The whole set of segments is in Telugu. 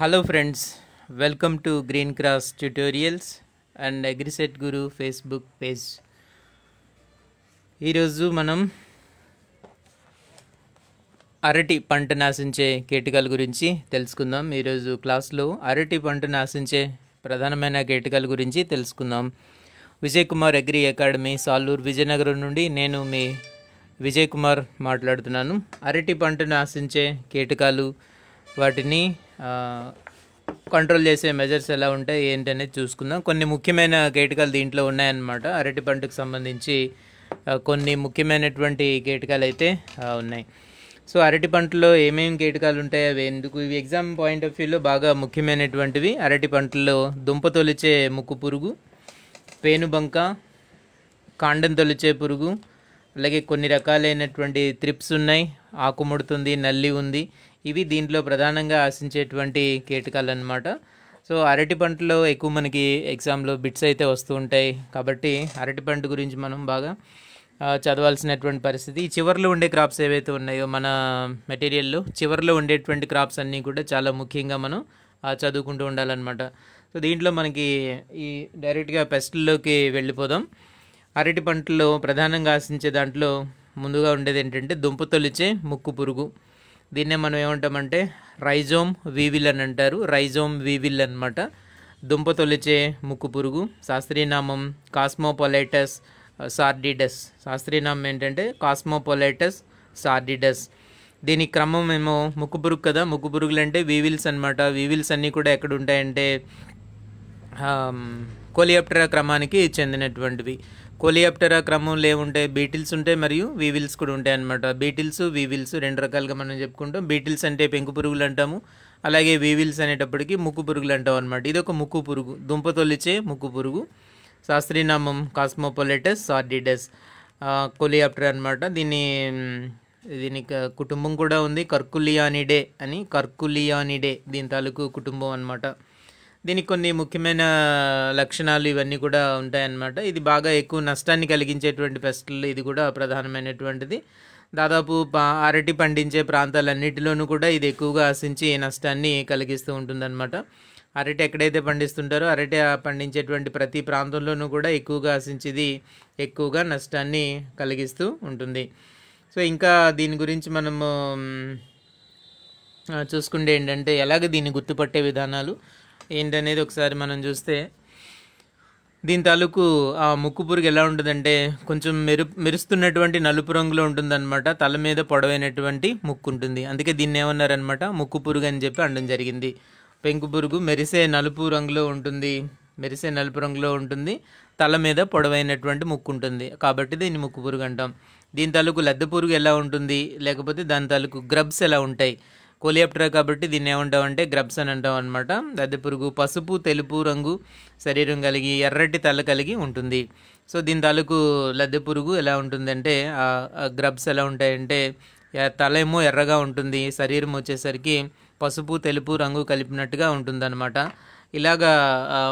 hello friends welcome to Green Cross tutorials and Agriset Guru Facebook page ఈరోజు మనం అరటి పంట నాశించే కీటకాల గురించి తెలుసుకుందాం ఈరోజు క్లాస్లో అరటి పంట నాశించే ప్రధానమైన కీటకాల గురించి తెలుసుకుందాం విజయ్ కుమార్ అగ్రి అకాడమీ సాలూరు విజయనగరం నుండి నేను మీ విజయ్ కుమార్ మాట్లాడుతున్నాను అరటి పంటను ఆశించే కీటకాలు వాటిని కంట్రోల్ చేసే మెజర్స్ ఎలా ఉంటాయి అనేది చూసుకుందాం కొన్ని ముఖ్యమైన కీటకాలు దీంట్లో ఉన్నాయన్నమాట అరటి పంటకు సంబంధించి కొన్ని ముఖ్యమైనటువంటి కీటకాలు అయితే ఉన్నాయి సో అరటి పంటలో ఏమేమి కీటకాలు ఉంటాయి అవి ఎందుకు ఇవి ఎగ్జామ్ పాయింట్ ఆఫ్ వ్యూలో బాగా ముఖ్యమైనటువంటివి అరటి పంటలో దుంప తొలిచే ముక్కు పురుగు పేనుబంక కాండం తొలిచే పురుగు అలాగే కొన్ని రకాలైనటువంటి త్రిప్స్ ఉన్నాయి ఆకుముడుతుంది నల్లి ఉంది ఇవి దీంట్లో ప్రధానంగా ఆశించేటువంటి కీటకాలు అనమాట సో అరటి పంటలో ఎక్కువ మనకి ఎగ్జామ్లో బిట్స్ అయితే వస్తూ ఉంటాయి కాబట్టి అరటి పంట గురించి మనం బాగా చదవాల్సినటువంటి పరిస్థితి ఈ చివరిలో ఉండే క్రాప్స్ ఏవైతే ఉన్నాయో మన మెటీరియల్లో చివరిలో ఉండేటువంటి క్రాప్స్ అన్నీ కూడా చాలా ముఖ్యంగా మనం చదువుకుంటూ ఉండాలన్నమాట సో దీంట్లో మనకి ఈ డైరెక్ట్గా పెస్ట్లోకి వెళ్ళిపోదాం అరటి పంటలో ప్రధానంగా ఆశించే దాంట్లో ముందుగా ఉండేది ఏంటంటే దుంప తొలిచే ముక్కు పురుగు దీన్నే మనం ఏమంటామంటే రైజోమ్ వీవిల్ అని అంటారు రైజోమ్ వీవిల్ అనమాట దుంప తొలిచే ముక్కు పురుగు శాస్త్రీయనామం కాస్మోపొలైటస్ సార్డిడస్ శాస్త్రీయనామం ఏంటంటే కాస్మోపొలైటస్ సార్డిడస్ దీని క్రమం ఏమో ముక్కు పురుగు కదా ముక్కు పురుగులు అంటే వీవిల్స్ అనమాట వీవిల్స్ అన్నీ కూడా ఎక్కడ ఉంటాయంటే కోలియాప్టరా క్రమానికి చెందినటువంటివి కోలియాప్టెరా క్రమంలో లేవుంటే బీటిల్స్ ఉంటాయి మరియు వీవిల్స్ కూడా ఉంటాయి అన్నమాట బీటిల్స్ వీవిల్స్ రెండు రకాలుగా మనం చెప్పుకుంటాం బీటిల్స్ అంటే పెంకు పురుగులు అంటాము అలాగే వీవిల్స్ అనేటప్పటికి ముక్కు పురుగులు అంటాం అనమాట ఇది ఒక ముక్కు పురుగు దుంప తొలిచే ముక్కు పురుగు శాస్త్రీనామం కాస్మోపొలెటస్ సార్డిడస్ కోలియాప్టర్ అనమాట దీన్ని దీనికి కుటుంబం కూడా ఉంది కర్కులియానిడే అని కర్కులియానిడే దీని తాలూకు కుటుంబం అనమాట దీనికి కొన్ని ముఖ్యమైన లక్షణాలు ఇవన్నీ కూడా ఉంటాయన్నమాట ఇది బాగా ఎక్కువ నష్టాన్ని కలిగించేటువంటి పెస్టులు ఇది కూడా ప్రధానమైనటువంటిది దాదాపు అరటి పండించే ప్రాంతాలన్నిటిలోనూ కూడా ఇది ఎక్కువగా ఆశించి నష్టాన్ని కలిగిస్తూ ఉంటుందన్నమాట అరటి ఎక్కడైతే పండిస్తుంటారో అరటి పండించేటువంటి ప్రతి ప్రాంతంలోనూ కూడా ఎక్కువగా ఆశించేది ఎక్కువగా నష్టాన్ని కలిగిస్తూ ఉంటుంది సో ఇంకా దీని గురించి మనము చూసుకుంటే ఏంటంటే ఎలాగ దీన్ని గుర్తుపట్టే విధానాలు ఏంటనేది ఒకసారి మనం చూస్తే దీని తాలూకు ఆ ముక్కు పురుగు ఎలా ఉంటుందంటే కొంచెం మెరు మెరుస్తున్నటువంటి నలుపు రంగులో ఉంటుందన్నమాట తల మీద పొడవైనటువంటి ముక్కు ఉంటుంది అందుకే దీన్ని ఏమన్నారనమాట ముక్కు పురుగు అని చెప్పి అనడం జరిగింది పెంకు పురుగు మెరిసే నలుపు రంగులో ఉంటుంది మెరిసే నలుపు రంగులో ఉంటుంది తల మీద పొడవైనటువంటి ముక్కు ఉంటుంది కాబట్టి దీన్ని ముక్కు పురుగు అంటాం దీని తాలూకు లద్దె పురుగు ఎలా ఉంటుంది లేకపోతే దాని తాలూకు గ్రబ్స్ ఎలా ఉంటాయి కోలియాప్టరా కాబట్టి దీన్ని ఏమంటామంటే గ్రబ్స్ అని అంటాం అనమాట దద్దె పురుగు పసుపు తెలుపు రంగు శరీరం కలిగి ఎర్రటి తల కలిగి ఉంటుంది సో దీని తాలూకు లద్దె పురుగు ఎలా ఉంటుందంటే గ్రబ్స్ ఎలా ఉంటాయంటే తల ఏమో ఎర్రగా ఉంటుంది శరీరం వచ్చేసరికి పసుపు తెలుపు రంగు కలిపినట్టుగా ఉంటుందన్నమాట ఇలాగా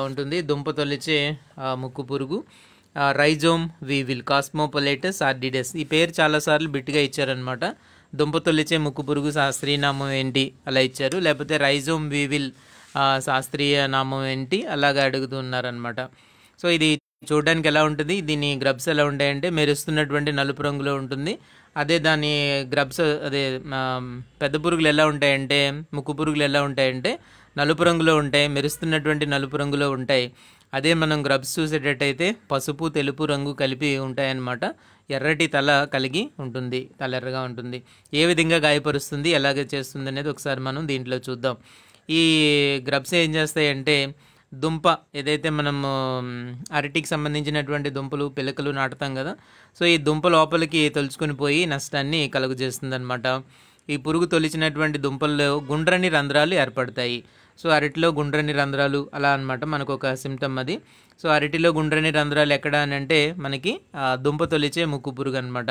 ఉంటుంది దుంప తొలిచే ముక్కు పురుగు రైజోమ్ వీవిల్ కాస్మోపొలైటస్ ఆర్డిడెస్ ఈ పేరు చాలాసార్లు బిట్గా ఇచ్చారనమాట దుంపతులిచే ముక్కు పురుగు శాస్త్రీయ నామం ఏంటి అలా ఇచ్చారు లేకపోతే రైజోమ్ వీవిల్ శాస్త్రీయ నామం ఏంటి అలాగా అడుగుతున్నారనమాట సో ఇది చూడడానికి ఎలా ఉంటుంది దీని గ్రబ్స్ ఎలా ఉంటాయంటే మెరుస్తున్నటువంటి నలుపు రంగులో ఉంటుంది అదే దాని గ్రబ్స్ అదే పెద్ద పురుగులు ఎలా ఉంటాయంటే ముక్కు పురుగులు ఎలా ఉంటాయంటే నలుపు రంగులో ఉంటాయి మెరుస్తున్నటువంటి నలుపు రంగులో ఉంటాయి అదే మనం గ్రబ్స్ చూసేటట్టయితే పసుపు తెలుపు రంగు కలిపి ఉంటాయన్నమాట ఎర్రటి తల కలిగి ఉంటుంది తలెర్రగా ఉంటుంది ఏ విధంగా గాయపరుస్తుంది ఎలాగే చేస్తుంది అనేది ఒకసారి మనం దీంట్లో చూద్దాం ఈ గ్రబ్స్ ఏం చేస్తాయంటే దుంప ఏదైతే మనము అరటికి సంబంధించినటువంటి దుంపలు పిలకలు నాటుతాం కదా సో ఈ దుంప లోపలికి తొలుచుకుని పోయి నష్టాన్ని కలుగజేస్తుంది అనమాట ఈ పురుగు తొలిచినటువంటి దుంపల్లో గుండ్రని రంధ్రాలు ఏర్పడతాయి సో అరటిలో గుండ్రని రంధ్రాలు అలా అనమాట మనకు ఒక సిమ్టమ్ అది సో అరటిలో గుండ్రని రంధ్రాలు ఎక్కడ అని అంటే మనకి దుంప తొలిచే ముక్కు పురుగు అనమాట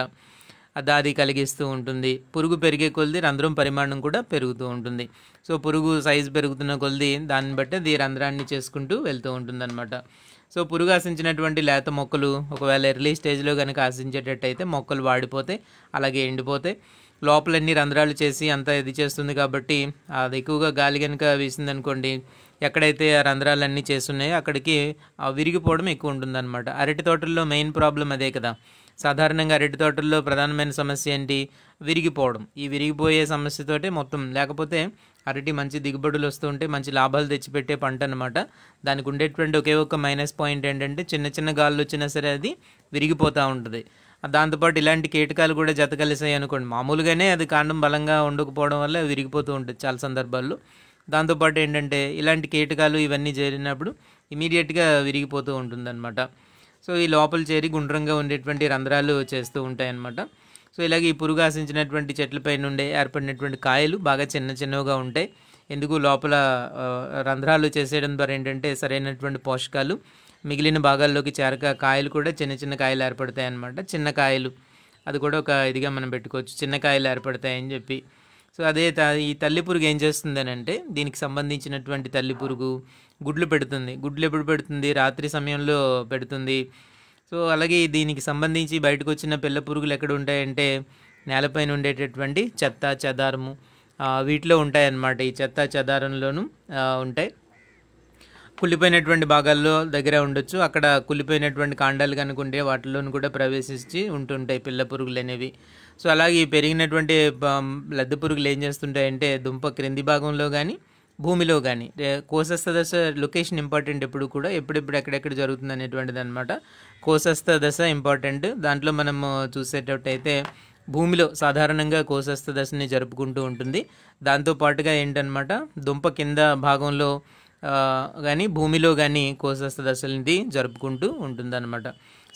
అది కలిగిస్తూ ఉంటుంది పురుగు పెరిగే కొలది రంధ్రం పరిమాణం కూడా పెరుగుతూ ఉంటుంది సో పురుగు సైజు పెరుగుతున్న కొలది దాన్ని బట్టి అది రంధ్రాన్ని చేసుకుంటూ వెళ్తూ ఉంటుంది అనమాట సో పురుగు ఆశించినటువంటి లేత మొక్కలు ఒకవేళ ఎర్లీ స్టేజ్లో కనుక ఆశించేటట్టయితే మొక్కలు వాడిపోతాయి అలాగే ఎండిపోతాయి లోపలన్నీ రంధ్రాలు చేసి అంతా ఇది చేస్తుంది కాబట్టి అది ఎక్కువగా గాలి కనుక వేసిందనుకోండి ఎక్కడైతే ఆ రంధ్రాలన్నీ చేస్తున్నాయో అక్కడికి విరిగిపోవడం ఎక్కువ ఉంటుందన్నమాట అరటి తోటల్లో మెయిన్ ప్రాబ్లం అదే కదా సాధారణంగా అరటి తోటల్లో ప్రధానమైన సమస్య ఏంటి విరిగిపోవడం ఈ విరిగిపోయే సమస్యతోటే మొత్తం లేకపోతే అరటి మంచి దిగుబడులు వస్తూ ఉంటే మంచి లాభాలు తెచ్చిపెట్టే పంట అనమాట దానికి ఉండేటువంటి ఒకే ఒక్క మైనస్ పాయింట్ ఏంటంటే చిన్న చిన్న గాళ్ళు వచ్చినా సరే అది విరిగిపోతూ ఉంటుంది దాంతోపాటు ఇలాంటి కీటకాలు కూడా జత కలిసాయి అనుకోండి మామూలుగానే అది కాండం బలంగా ఉండకపోవడం వల్ల విరిగిపోతూ ఉంటుంది చాలా సందర్భాల్లో దాంతోపాటు ఏంటంటే ఇలాంటి కీటకాలు ఇవన్నీ చేరినప్పుడు ఇమీడియట్గా విరిగిపోతూ ఉంటుందన్నమాట సో ఈ లోపల చేరి గుండ్రంగా ఉండేటువంటి రంధ్రాలు చేస్తూ ఉంటాయన్నమాట సో ఇలాగే ఈ పురుగు ఆశించినటువంటి చెట్లపై నుండి ఏర్పడినటువంటి కాయలు బాగా చిన్న చిన్నవిగా ఉంటాయి ఎందుకు లోపల రంధ్రాలు చేసేయడం ద్వారా ఏంటంటే సరైనటువంటి పోషకాలు మిగిలిన భాగాల్లోకి చేరక కాయలు కూడా చిన్న చిన్న కాయలు ఏర్పడతాయి అనమాట చిన్న కాయలు అది కూడా ఒక ఇదిగా మనం పెట్టుకోవచ్చు చిన్న కాయలు ఏర్పడతాయని చెప్పి సో అదే ఈ తల్లి పురుగు ఏం చేస్తుందనంటే దీనికి సంబంధించినటువంటి తల్లి పురుగు గుడ్లు పెడుతుంది గుడ్లు ఎప్పుడు పెడుతుంది రాత్రి సమయంలో పెడుతుంది సో అలాగే దీనికి సంబంధించి బయటకు వచ్చిన పిల్ల పురుగులు ఎక్కడ ఉంటాయంటే నేలపైన ఉండేటటువంటి చెత్త చెదారము వీటిలో ఉంటాయన్నమాట ఈ చెత్త చెదారంలోనూ ఉంటాయి కుళ్ళిపోయినటువంటి భాగాల్లో దగ్గర ఉండొచ్చు అక్కడ కుళ్ళిపోయినటువంటి కాండాలు కనుకుంటే వాటిలోను కూడా ప్రవేశించి ఉంటుంటాయి పిల్ల పురుగులు అనేవి సో అలాగే పెరిగినటువంటి లద్దె పురుగులు ఏం చేస్తుంటాయంటే దుంప క్రింది భాగంలో కానీ భూమిలో కానీ కోశస్థ దశ లొకేషన్ ఇంపార్టెంట్ ఎప్పుడు కూడా ఎప్పుడెప్పుడు ఎక్కడెక్కడ జరుగుతుంది అనేటువంటిది అనమాట కోశస్థ దశ ఇంపార్టెంట్ దాంట్లో మనము చూసేటట్టయితే భూమిలో సాధారణంగా కోశస్థ దశని జరుపుకుంటూ ఉంటుంది దాంతో పాటుగా దుంప కింద భాగంలో కానీ భూమిలో కానీ కోసస్త దశలని జరుపుకుంటూ ఉంటుంది అనమాట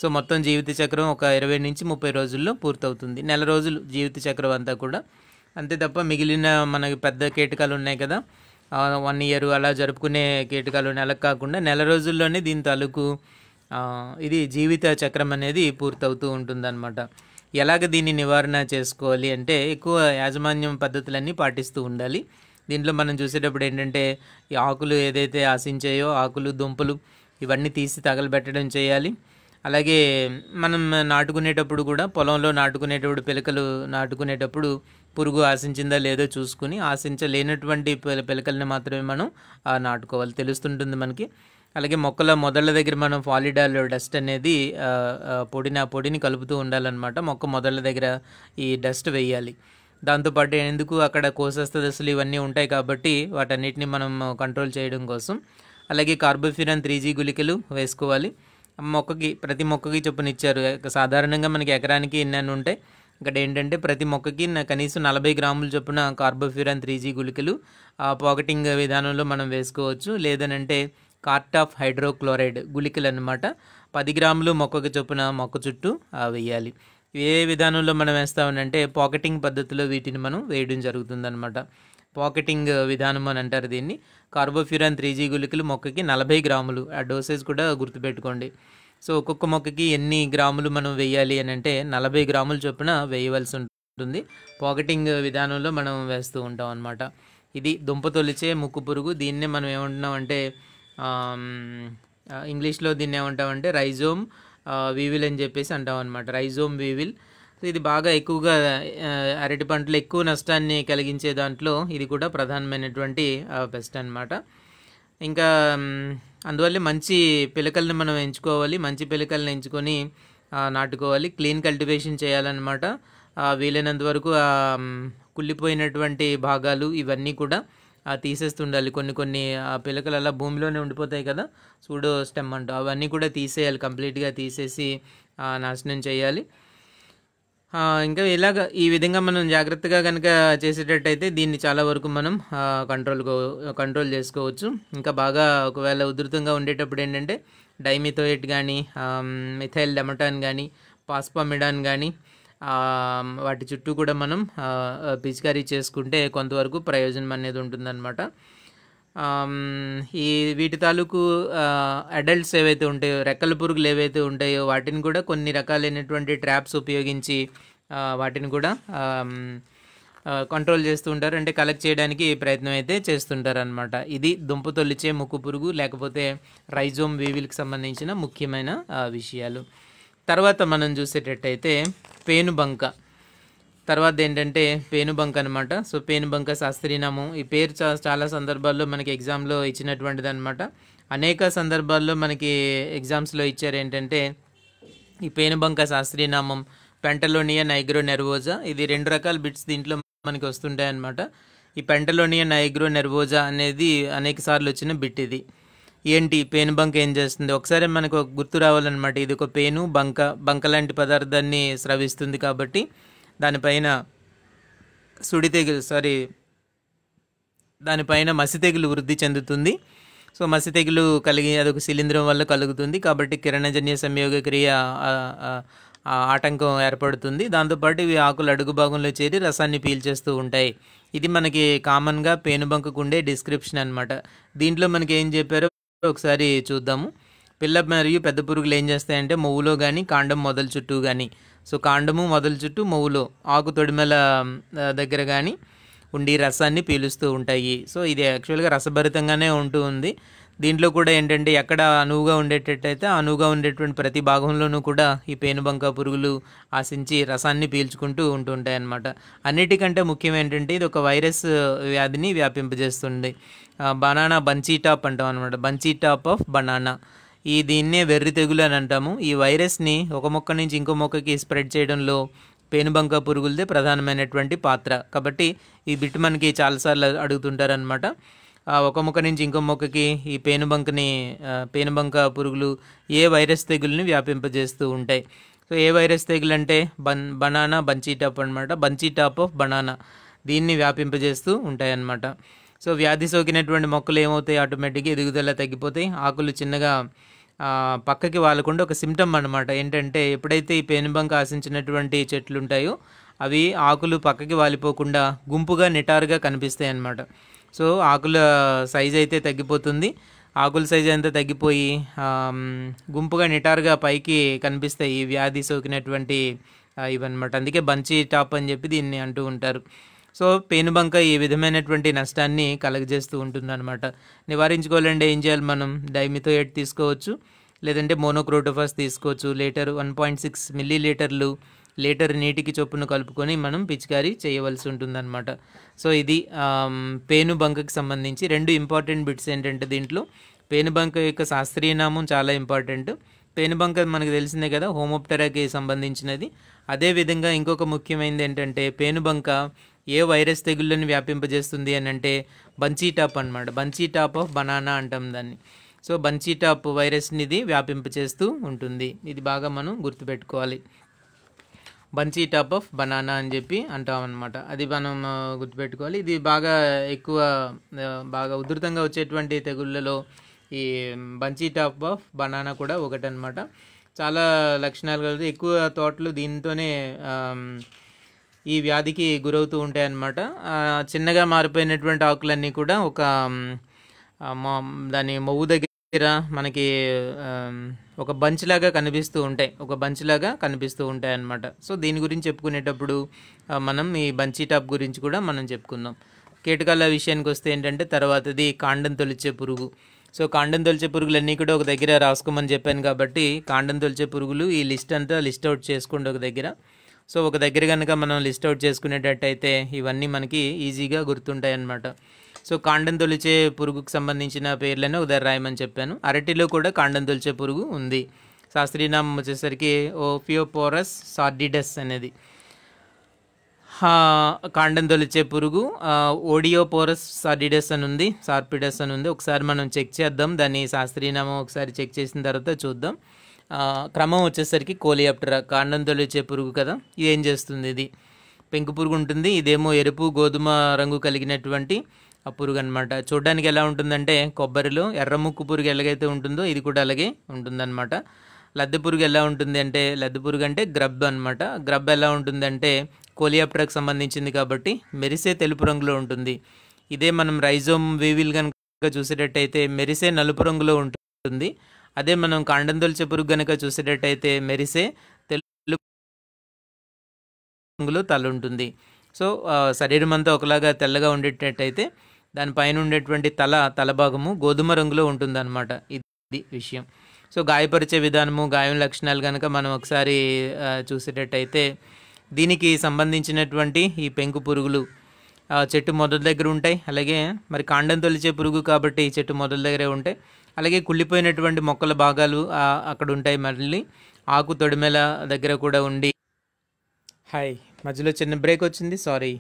సో మొత్తం జీవిత చక్రం ఒక ఇరవై నుంచి ముప్పై రోజుల్లో పూర్తవుతుంది నెల రోజులు జీవిత చక్రం అంతా కూడా అంతే తప్ప మిగిలిన మనకి పెద్ద కీటకాలు ఉన్నాయి కదా వన్ ఇయర్ అలా జరుపుకునే కీటకాలు నెలకు కాకుండా నెల రోజుల్లోనే దీని తాలూకు ఇది జీవిత చక్రం అనేది పూర్తవుతూ ఉంటుందన్నమాట ఎలాగ దీన్ని నివారణ చేసుకోవాలి అంటే ఎక్కువ యాజమాన్యం పద్ధతులన్నీ పాటిస్తూ ఉండాలి దీంట్లో మనం చూసేటప్పుడు ఏంటంటే ఈ ఆకులు ఏదైతే ఆశించాయో ఆకులు దుంపలు ఇవన్నీ తీసి తగలబెట్టడం చేయాలి అలాగే మనం నాటుకునేటప్పుడు కూడా పొలంలో నాటుకునేటప్పుడు పిలకలు నాటుకునేటప్పుడు పురుగు ఆశించిందా లేదో చూసుకుని ఆశించలేనటువంటి పిలకల్ని మాత్రమే మనం నాటుకోవాలి తెలుస్తుంటుంది మనకి అలాగే మొక్కల మొదళ్ళ దగ్గర మనం ఫాలిడాల్ డస్ట్ అనేది పొడిని ఆ పొడిని కలుపుతూ ఉండాలన్నమాట మొక్క మొదళ్ళ దగ్గర ఈ డస్ట్ వేయాలి దాంతోపాటు ఎందుకు అక్కడ కోసస్త దశలు ఇవన్నీ ఉంటాయి కాబట్టి వాటన్నిటిని మనం కంట్రోల్ చేయడం కోసం అలాగే కార్బోఫిరాన్ త్రీ జీ గుళికలు వేసుకోవాలి మొక్కకి ప్రతి మొక్కకి చొప్పున ఇచ్చారు సాధారణంగా మనకి ఎకరానికి ఎన్నెన్ని ఉంటాయి ఇక్కడ ఏంటంటే ప్రతి మొక్కకి కనీసం నలభై గ్రాములు చొప్పున కార్బోఫిరన్ త్రీ జీ గుళికలు ఆ పాకెటింగ్ విధానంలో మనం వేసుకోవచ్చు లేదనంటే కార్ట్ ఆఫ్ హైడ్రోక్లోరైడ్ గుళికలు అనమాట పది గ్రాములు మొక్కకి చొప్పున మొక్క చుట్టూ వేయాలి ఏ విధానంలో మనం వేస్తామనంటే పాకెటింగ్ పద్ధతిలో వీటిని మనం వేయడం జరుగుతుందనమాట పాకెటింగ్ విధానం అని అంటారు దీన్ని కార్బోఫ్యూరాన్ త్రీ జీ గుళికలు మొక్కకి నలభై గ్రాములు ఆ డోసేజ్ కూడా గుర్తుపెట్టుకోండి సో ఒక్కొక్క మొక్కకి ఎన్ని గ్రాములు మనం వేయాలి అని అంటే నలభై గ్రాములు చొప్పున వేయవలసి ఉంటుంది పాకెటింగ్ విధానంలో మనం వేస్తూ ఉంటాం అనమాట ఇది దుంప తొలిచే ముక్కు పురుగు దీన్నే మనం ఏమంటున్నాం అంటే ఇంగ్లీష్లో దీన్ని ఏమంటామంటే రైజోమ్ వీవిల్ అని చెప్పేసి అంటాం అనమాట రైజోమ్ వీవిల్ సో ఇది బాగా ఎక్కువగా అరటి పంటలు ఎక్కువ నష్టాన్ని కలిగించే దాంట్లో ఇది కూడా ప్రధానమైనటువంటి పెస్ట్ అనమాట ఇంకా అందువల్ల మంచి పిలకల్ని మనం ఎంచుకోవాలి మంచి పిలకల్ని ఎంచుకొని నాటుకోవాలి క్లీన్ కల్టివేషన్ చేయాలన్నమాట వీలైనంత వరకు కుళ్ళిపోయినటువంటి భాగాలు ఇవన్నీ కూడా తీసేస్తుండాలి కొన్ని కొన్ని ఆ పిలకలు అలా భూమిలోనే ఉండిపోతాయి కదా సూడో స్టెమ్ అంటూ అవన్నీ కూడా తీసేయాలి కంప్లీట్గా తీసేసి నాశనం చేయాలి ఇంకా ఇలాగ ఈ విధంగా మనం జాగ్రత్తగా కనుక చేసేటట్టయితే దీన్ని చాలా వరకు మనం కంట్రోల్ కంట్రోల్ చేసుకోవచ్చు ఇంకా బాగా ఒకవేళ ఉధృతంగా ఉండేటప్పుడు ఏంటంటే డైమిథోయిట్ కానీ మిథైల్ డెమటాన్ కానీ పాస్పామిడాన్ కానీ వాటి చుట్టూ కూడా మనం పిచికారీ చేసుకుంటే కొంతవరకు ప్రయోజనం అనేది ఉంటుందన్నమాట ఈ వీటి తాలూకు అడల్ట్స్ ఏవైతే ఉంటాయో రెక్కల పురుగులు ఏవైతే ఉంటాయో వాటిని కూడా కొన్ని రకాలైనటువంటి ట్రాప్స్ ఉపయోగించి వాటిని కూడా కంట్రోల్ చేస్తూ ఉంటారు అంటే కలెక్ట్ చేయడానికి ప్రయత్నం అయితే చేస్తుంటారు అనమాట ఇది దుంప తొలిచే ముక్కు పురుగు లేకపోతే రైజోమ్ వీవిల్కి సంబంధించిన ముఖ్యమైన విషయాలు తర్వాత మనం చూసేటట్టయితే పేనుబంక తర్వాత ఏంటంటే పేనుబంక అనమాట సో పేనుబంక శాస్త్రీనామం ఈ పేరు చాలా సందర్భాల్లో మనకి ఎగ్జామ్లో ఇచ్చినటువంటిది అనమాట అనేక సందర్భాల్లో మనకి ఎగ్జామ్స్లో ఇచ్చారు ఏంటంటే ఈ పేనుబంక శాస్త్రీనామం పెంటలోనియా నైగ్రో నెర్వోజా ఇది రెండు రకాల బిట్స్ దీంట్లో మనకి వస్తుంటాయి అనమాట ఈ పెంటలోనియా నైగ్రో నెర్వోజా అనేది అనేక సార్లు వచ్చిన బిట్ ఇది ఏంటి పేను బంక ఏం చేస్తుంది ఒకసారి మనకు గుర్తు రావాలన్నమాట ఇది ఒక పేను బంక బంక లాంటి పదార్థాన్ని స్రవిస్తుంది కాబట్టి దానిపైన సుడి తెగులు సారీ దానిపైన మసి తెగులు వృద్ధి చెందుతుంది సో మసి తెగులు కలిగి ఒక శిలీంద్రం వల్ల కలుగుతుంది కాబట్టి కిరణజన్య సంయోగ క్రియ ఆటంకం ఏర్పడుతుంది దాంతోపాటు ఇవి ఆకులు అడుగు భాగంలో చేరి రసాన్ని పీల్చేస్తూ ఉంటాయి ఇది మనకి కామన్గా పేనుబంకకు ఉండే డిస్క్రిప్షన్ అనమాట దీంట్లో మనకి ఏం చెప్పారో ఒకసారి చూద్దాము పిల్ల మరియు పెద్ద పురుగులు ఏం చేస్తాయంటే మొవ్వులో కానీ కాండం మొదలు చుట్టూ కానీ సో కాండము మొదలు చుట్టూ మొవ్వులో ఆకు తొడిమెల దగ్గర కానీ ఉండి రసాన్ని పీలుస్తూ ఉంటాయి సో ఇది యాక్చువల్గా రసభరితంగానే ఉంటూ ఉంది దీంట్లో కూడా ఏంటంటే ఎక్కడ అనువుగా ఉండేటట్టయితే అనువుగా ఉండేటువంటి ప్రతి భాగంలోనూ కూడా ఈ పేనుబంక పురుగులు ఆశించి రసాన్ని పీల్చుకుంటూ ఉంటుంటాయి అన్నమాట అన్నిటికంటే ముఖ్యం ఏంటంటే ఇది ఒక వైరస్ వ్యాధిని వ్యాపింపజేస్తుంది బనానా బంచీ టాప్ అంటాం అనమాట బంచీ టాప్ ఆఫ్ బనానా ఈ దీన్నే వెర్రి తెగులు అని అంటాము ఈ వైరస్ని ఒక మొక్క నుంచి ఇంకో మొక్కకి స్ప్రెడ్ చేయడంలో పేనుబంక పురుగులదే ప్రధానమైనటువంటి పాత్ర కాబట్టి ఈ బిట్ మనకి చాలాసార్లు అడుగుతుంటారనమాట ఒక మొక్క నుంచి ఇంకో మొక్కకి ఈ పేనుబంకని పేనుబంక పురుగులు ఏ వైరస్ తెగుల్ని వ్యాపింపజేస్తూ ఉంటాయి సో ఏ వైరస్ తెగులు అంటే బన్ బనానా బంచీ టాప్ అనమాట బంచీ టాప్ ఆఫ్ బనానా దీన్ని వ్యాపింపజేస్తూ ఉంటాయన్నమాట సో వ్యాధి సోకినటువంటి మొక్కలు ఏమవుతాయి ఆటోమేటిక్గా ఎదుగుదల తగ్గిపోతాయి ఆకులు చిన్నగా పక్కకి వాళ్ళకుండా ఒక సిమ్టమ్ అనమాట ఏంటంటే ఎప్పుడైతే ఈ పేనుబంక ఆశించినటువంటి చెట్లు ఉంటాయో అవి ఆకులు పక్కకి వాలిపోకుండా గుంపుగా నిటారుగా కనిపిస్తాయి అన్నమాట సో ఆకుల సైజ్ అయితే తగ్గిపోతుంది ఆకుల సైజ్ అంతా తగ్గిపోయి గుంపుగా నిటారుగా పైకి కనిపిస్తాయి ఈ వ్యాధి సోకినటువంటి ఇవన్నమాట అందుకే బంచి టాప్ అని చెప్పి దీన్ని అంటూ ఉంటారు సో పేనుబంక ఈ విధమైనటువంటి నష్టాన్ని కలగజేస్తూ ఉంటుందన్నమాట నివారించుకోవాలంటే ఏం చేయాలి మనం డైమిథోయేట్ తీసుకోవచ్చు లేదంటే మోనోక్రోటోఫాస్ తీసుకోవచ్చు లీటర్ వన్ పాయింట్ సిక్స్ మిల్లీ లీటర్లు లీటర్ నీటికి చొప్పున కలుపుకొని మనం పిచికారీ చేయవలసి ఉంటుందన్నమాట సో ఇది బంకకి సంబంధించి రెండు ఇంపార్టెంట్ బిట్స్ ఏంటంటే దీంట్లో పేనుబంక యొక్క శాస్త్రీయ నామం చాలా ఇంపార్టెంట్ పేనుబంక మనకు తెలిసిందే కదా హోమోప్టెరాకి సంబంధించినది అదేవిధంగా ఇంకొక ముఖ్యమైనది ఏంటంటే పేనుబంక ఏ వైరస్ తెగుళ్ళని వ్యాపింపజేస్తుంది అని అంటే బంచీ టాప్ అనమాట బంచీ టాప్ ఆఫ్ బనానా అంటాం దాన్ని సో బంచీ టాప్ వైరస్ని ఇది వ్యాపింపజేస్తూ ఉంటుంది ఇది బాగా మనం గుర్తుపెట్టుకోవాలి బంచీ టాప్ ఆఫ్ బనానా అని చెప్పి అంటామన్నమాట అది మనం గుర్తుపెట్టుకోవాలి ఇది బాగా ఎక్కువ బాగా ఉధృతంగా వచ్చేటువంటి తెగుళ్ళలో ఈ బంచీ టాప్ ఆఫ్ బనానా కూడా ఒకటనమాట చాలా లక్షణాలు కలిసి ఎక్కువ తోటలు దీంతోనే ఈ వ్యాధికి గురవుతూ ఉంటాయి అన్నమాట చిన్నగా మారిపోయినటువంటి ఆకులన్నీ కూడా ఒక దాని మొవ్వు దగ్గర మనకి ఒక బంచ్ లాగా కనిపిస్తూ ఉంటాయి ఒక బంచ్ లాగా కనిపిస్తూ ఉంటాయి అన్నమాట సో దీని గురించి చెప్పుకునేటప్పుడు మనం ఈ బంచి టాప్ గురించి కూడా మనం చెప్పుకుందాం కీటకాల విషయానికి వస్తే ఏంటంటే తర్వాతది కాండం తొలిచే పురుగు సో కాండం తొలిచే పురుగులన్నీ కూడా ఒక దగ్గర రాసుకోమని చెప్పాను కాబట్టి కాండం తొలిచే పురుగులు ఈ లిస్ట్ అంతా లిస్ట్ అవుట్ చేసుకోండి ఒక దగ్గర సో ఒక దగ్గర కనుక మనం లిస్ట్ అవుట్ చేసుకునేటట్టయితే ఇవన్నీ మనకి ఈజీగా గుర్తుంటాయి అన్నమాట సో కాండం తొలిచే పురుగుకు సంబంధించిన పేర్లను ఉదాహరణ రాయమని చెప్పాను అరటిలో కూడా కాండం తొలిచే పురుగు ఉంది శాస్త్రీయనామం వచ్చేసరికి ఓఫియోపోరస్ సార్డిడస్ అనేది కాండం తొలిచే పురుగు ఓడియోపోరస్ సార్డిడస్ అని ఉంది సార్పిడస్ అని ఉంది ఒకసారి మనం చెక్ చేద్దాం దాన్ని శాస్త్రీయనామం ఒకసారి చెక్ చేసిన తర్వాత చూద్దాం క్రమం వచ్చేసరికి కోలియాప్టరా కాండం తొలిచే పురుగు కదా ఇది ఏం చేస్తుంది ఇది పెంకు పురుగు ఉంటుంది ఇదేమో ఎరుపు గోధుమ రంగు కలిగినటువంటి ఆ పురుగు అనమాట చూడడానికి ఎలా ఉంటుందంటే కొబ్బరిలో ఎర్రముక్కు పురుగు ఎలాగైతే ఉంటుందో ఇది కూడా అలాగే ఉంటుందన్నమాట లద్దె పురుగు ఎలా ఉంటుంది అంటే లద్దె పురుగు అంటే గ్రబ్ అనమాట గ్రబ్ ఎలా ఉంటుందంటే కోలియాప్టర్కి సంబంధించింది కాబట్టి మెరిసే తెలుపు రంగులో ఉంటుంది ఇదే మనం రైజోమ్ వీవిల్ కనుక చూసేటట్టయితే మెరిసే నలుపు రంగులో ఉంటుంది అదే మనం కాండందోల్చే పురుగు గనక చూసేటట్టయితే మెరిసే తెలుగులో తల ఉంటుంది సో శరీరం అంతా ఒకలాగా తెల్లగా ఉండేటట్టయితే దానిపైన ఉండేటువంటి తల తల భాగము గోధుమ రంగులో ఉంటుందన్నమాట ఇది విషయం సో గాయపరిచే విధానము గాయం లక్షణాలు కనుక మనం ఒకసారి చూసేటట్టయితే దీనికి సంబంధించినటువంటి ఈ పెంకు పురుగులు చెట్టు మొదటి దగ్గర ఉంటాయి అలాగే మరి కాండం తొలిచే పురుగు కాబట్టి చెట్టు మొదటి దగ్గరే ఉంటాయి అలాగే కుళ్ళిపోయినటువంటి మొక్కల భాగాలు అక్కడ ఉంటాయి మళ్ళీ ఆకు తొడిమెల దగ్గర కూడా ఉండి హాయ్ మధ్యలో చిన్న బ్రేక్ వచ్చింది సారీ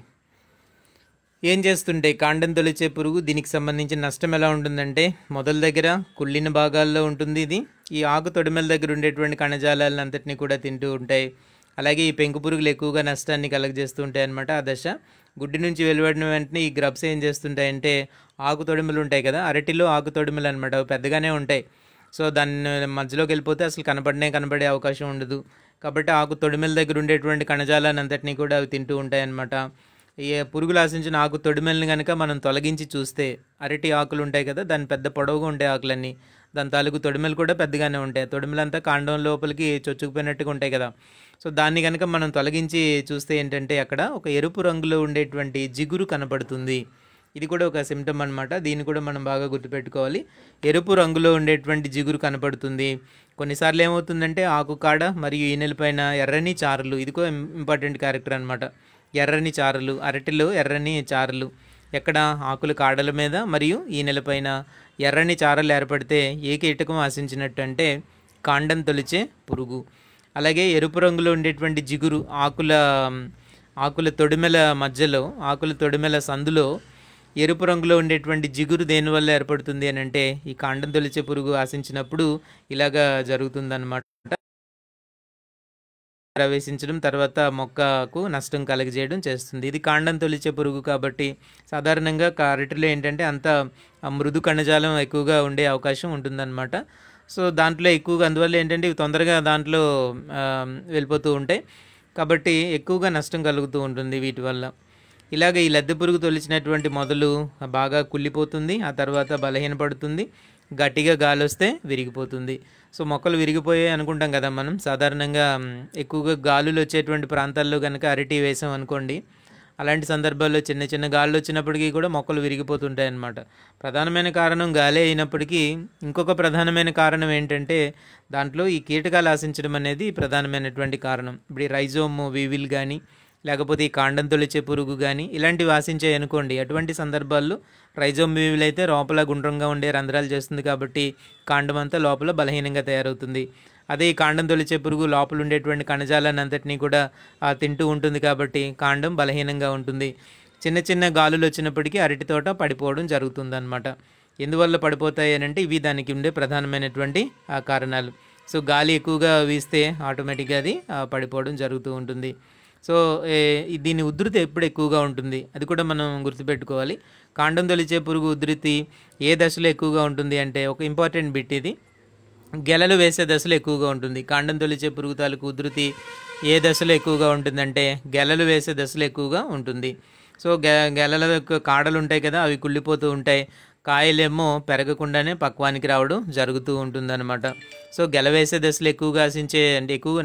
ఏం చేస్తుంటే కాండం తొలిచే పురుగు దీనికి సంబంధించిన నష్టం ఎలా ఉంటుందంటే మొదల దగ్గర కుళ్ళిన భాగాల్లో ఉంటుంది ఇది ఈ ఆకు తొడిమెల దగ్గర ఉండేటువంటి అంతటినీ కూడా తింటూ ఉంటాయి అలాగే ఈ పెంకు పురుగులు ఎక్కువగా నష్టాన్ని కలగజేస్తూ ఉంటాయి అనమాట ఆ దశ గుడ్డి నుంచి వెలువడిన వెంటనే ఈ గ్రబ్స్ ఏం చేస్తుంటాయంటే ఆకు తొడిమిలు ఉంటాయి కదా అరటిలో ఆకు తొడిమిలు అనమాట పెద్దగానే ఉంటాయి సో దాన్ని మధ్యలోకి వెళ్ళిపోతే అసలు కనపడనే కనబడే అవకాశం ఉండదు కాబట్టి ఆకు తొడిమిల దగ్గర ఉండేటువంటి కణజాలాన్ని అంతటినీ కూడా అవి తింటూ ఉంటాయన్నమాట ఈ పురుగులు ఆశించిన ఆకు తొడిమెల్ని కనుక మనం తొలగించి చూస్తే అరటి ఆకులు ఉంటాయి కదా దాని పెద్ద పొడవుగా ఉంటాయి ఆకులన్నీ దాని తాలూకు తొడిమిలు కూడా పెద్దగానే ఉంటాయి తొడిమిలంతా కాండం లోపలికి చొచ్చుకుపోయినట్టుగా ఉంటాయి కదా సో దాన్ని కనుక మనం తొలగించి చూస్తే ఏంటంటే అక్కడ ఒక ఎరుపు రంగులో ఉండేటువంటి జిగురు కనపడుతుంది ఇది కూడా ఒక సిమ్టమ్ అనమాట దీన్ని కూడా మనం బాగా గుర్తుపెట్టుకోవాలి ఎరుపు రంగులో ఉండేటువంటి జిగురు కనపడుతుంది కొన్నిసార్లు ఏమవుతుందంటే ఆకు కాడ మరియు ఈనెలపైన ఎర్రని చారులు ఇది కూడా ఇంపార్టెంట్ క్యారెక్టర్ అనమాట ఎర్రని చారులు అరటిలో ఎర్రని చారులు ఎక్కడ ఆకుల కాడల మీద మరియు ఈనెలపైన ఎర్రని చారలు ఏర్పడితే ఏ కీటకం ఆశించినట్టు అంటే కాండం తొలిచే పురుగు అలాగే ఎరుపు రంగులో ఉండేటువంటి జిగురు ఆకుల ఆకుల తొడిమెల మధ్యలో ఆకుల తొడిమెల సందులో ఎరుపు రంగులో ఉండేటువంటి జిగురు దేనివల్ల ఏర్పడుతుంది అని అంటే ఈ కాండం తొలిచే పురుగు ఆశించినప్పుడు ఇలాగా జరుగుతుందన్నమాట ప్రవేశించడం తర్వాత మొక్కకు నష్టం కలగజేయడం చేస్తుంది ఇది కాండం తొలిచే పురుగు కాబట్టి సాధారణంగా కారెట్లో ఏంటంటే అంత మృదు కణజాలం ఎక్కువగా ఉండే అవకాశం ఉంటుందన్నమాట సో దాంట్లో ఎక్కువగా అందువల్ల ఏంటంటే ఇవి తొందరగా దాంట్లో వెళ్ళిపోతూ ఉంటాయి కాబట్టి ఎక్కువగా నష్టం కలుగుతూ ఉంటుంది వీటి వల్ల ఇలాగ ఈ లద్దె పురుగు తొలిచినటువంటి మొదలు బాగా కుళ్ళిపోతుంది ఆ తర్వాత బలహీనపడుతుంది గట్టిగా గాలి వస్తే విరిగిపోతుంది సో మొక్కలు విరిగిపోయాయి అనుకుంటాం కదా మనం సాధారణంగా ఎక్కువగా గాలులు వచ్చేటువంటి ప్రాంతాల్లో కనుక అరటి వేసాం అనుకోండి అలాంటి సందర్భాల్లో చిన్న చిన్న గాలులు వచ్చినప్పటికీ కూడా మొక్కలు విరిగిపోతుంటాయి అన్నమాట ప్రధానమైన కారణం గాలి అయినప్పటికీ ఇంకొక ప్రధానమైన కారణం ఏంటంటే దాంట్లో ఈ కీటకాలు ఆశించడం అనేది ప్రధానమైనటువంటి కారణం ఇప్పుడు రైజోమ్ వీవిల్ కానీ లేకపోతే ఈ కాండం తొలిచే పురుగు కానీ ఇలాంటివి ఆశించాయి అనుకోండి అటువంటి సందర్భాల్లో రైజోమ్యూవిల్ అయితే లోపల గుండ్రంగా ఉండే రంధ్రాలు చేస్తుంది కాబట్టి కాండం అంతా లోపల బలహీనంగా తయారవుతుంది అదే ఈ కాండం తొలిచే పురుగు లోపల ఉండేటువంటి కణజాలాన్ని అంతటినీ కూడా తింటూ ఉంటుంది కాబట్టి కాండం బలహీనంగా ఉంటుంది చిన్న చిన్న గాలులు వచ్చినప్పటికీ అరటి తోట పడిపోవడం జరుగుతుందన్నమాట ఎందువల్ల పడిపోతాయి అంటే ఇవి దానికి ఉండే ప్రధానమైనటువంటి కారణాలు సో గాలి ఎక్కువగా వీస్తే ఆటోమేటిక్గా అది పడిపోవడం జరుగుతూ ఉంటుంది సో దీని ఉధృతి ఎప్పుడు ఎక్కువగా ఉంటుంది అది కూడా మనం గుర్తుపెట్టుకోవాలి కాండం తొలిచే పురుగు ఉధృతి ఏ దశలో ఎక్కువగా ఉంటుంది అంటే ఒక ఇంపార్టెంట్ బిట్ ఇది గెలలు వేసే దశలో ఎక్కువగా ఉంటుంది కాండం తొలిచే పురుగు తాలూకు ఉధృతి ఏ దశలో ఎక్కువగా ఉంటుందంటే గెలలు వేసే దశలో ఎక్కువగా ఉంటుంది సో గె గెలల యొక్క కాడలు ఉంటాయి కదా అవి కుళ్ళిపోతూ ఉంటాయి కాయలేమో పెరగకుండానే పక్వానికి రావడం జరుగుతూ ఉంటుందన్నమాట సో గెల వేసే దశలు ఎక్కువగా ఆశించే అంటే ఎక్కువ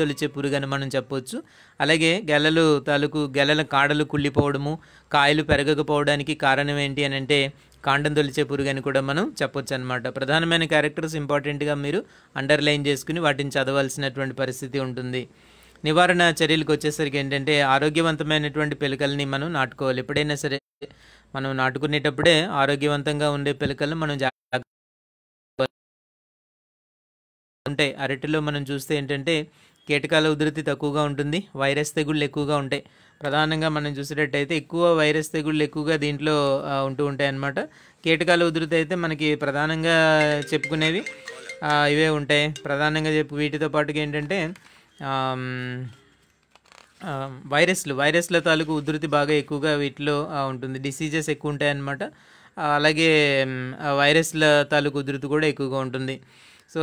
తొలిచే పురుగని మనం చెప్పవచ్చు అలాగే గెలలు తాలూకు గెలల కాడలు కుళ్ళిపోవడము కాయలు పెరగకపోవడానికి కారణం ఏంటి అని అంటే కాండం తొలిచే పురుగు అని కూడా మనం చెప్పొచ్చు అనమాట ప్రధానమైన క్యారెక్టర్స్ ఇంపార్టెంట్గా మీరు అండర్లైన్ చేసుకుని వాటిని చదవాల్సినటువంటి పరిస్థితి ఉంటుంది నివారణ చర్యలకు వచ్చేసరికి ఏంటంటే ఆరోగ్యవంతమైనటువంటి పిలకల్ని మనం నాటుకోవాలి ఎప్పుడైనా సరే మనం నాటుకునేటప్పుడే ఆరోగ్యవంతంగా ఉండే పిలకలను మనం జాగ్రత్త ఉంటాయి అరటిలో మనం చూస్తే ఏంటంటే కీటకాల ఉధృతి తక్కువగా ఉంటుంది వైరస్ తెగుళ్ళు ఎక్కువగా ఉంటాయి ప్రధానంగా మనం చూసేటట్టయితే ఎక్కువ వైరస్ తెగుళ్ళు ఎక్కువగా దీంట్లో ఉంటూ ఉంటాయి అన్నమాట కీటకాల ఉధృతి అయితే మనకి ప్రధానంగా చెప్పుకునేవి ఇవే ఉంటాయి ప్రధానంగా చెప్పు వీటితో పాటుగా ఏంటంటే వైరస్లు వైరస్ల తాలూకు ఉధృతి బాగా ఎక్కువగా వీటిలో ఉంటుంది డిసీజెస్ ఎక్కువ ఉంటాయి అన్నమాట అలాగే వైరస్ల తాలూకు ఉధృతి కూడా ఎక్కువగా ఉంటుంది సో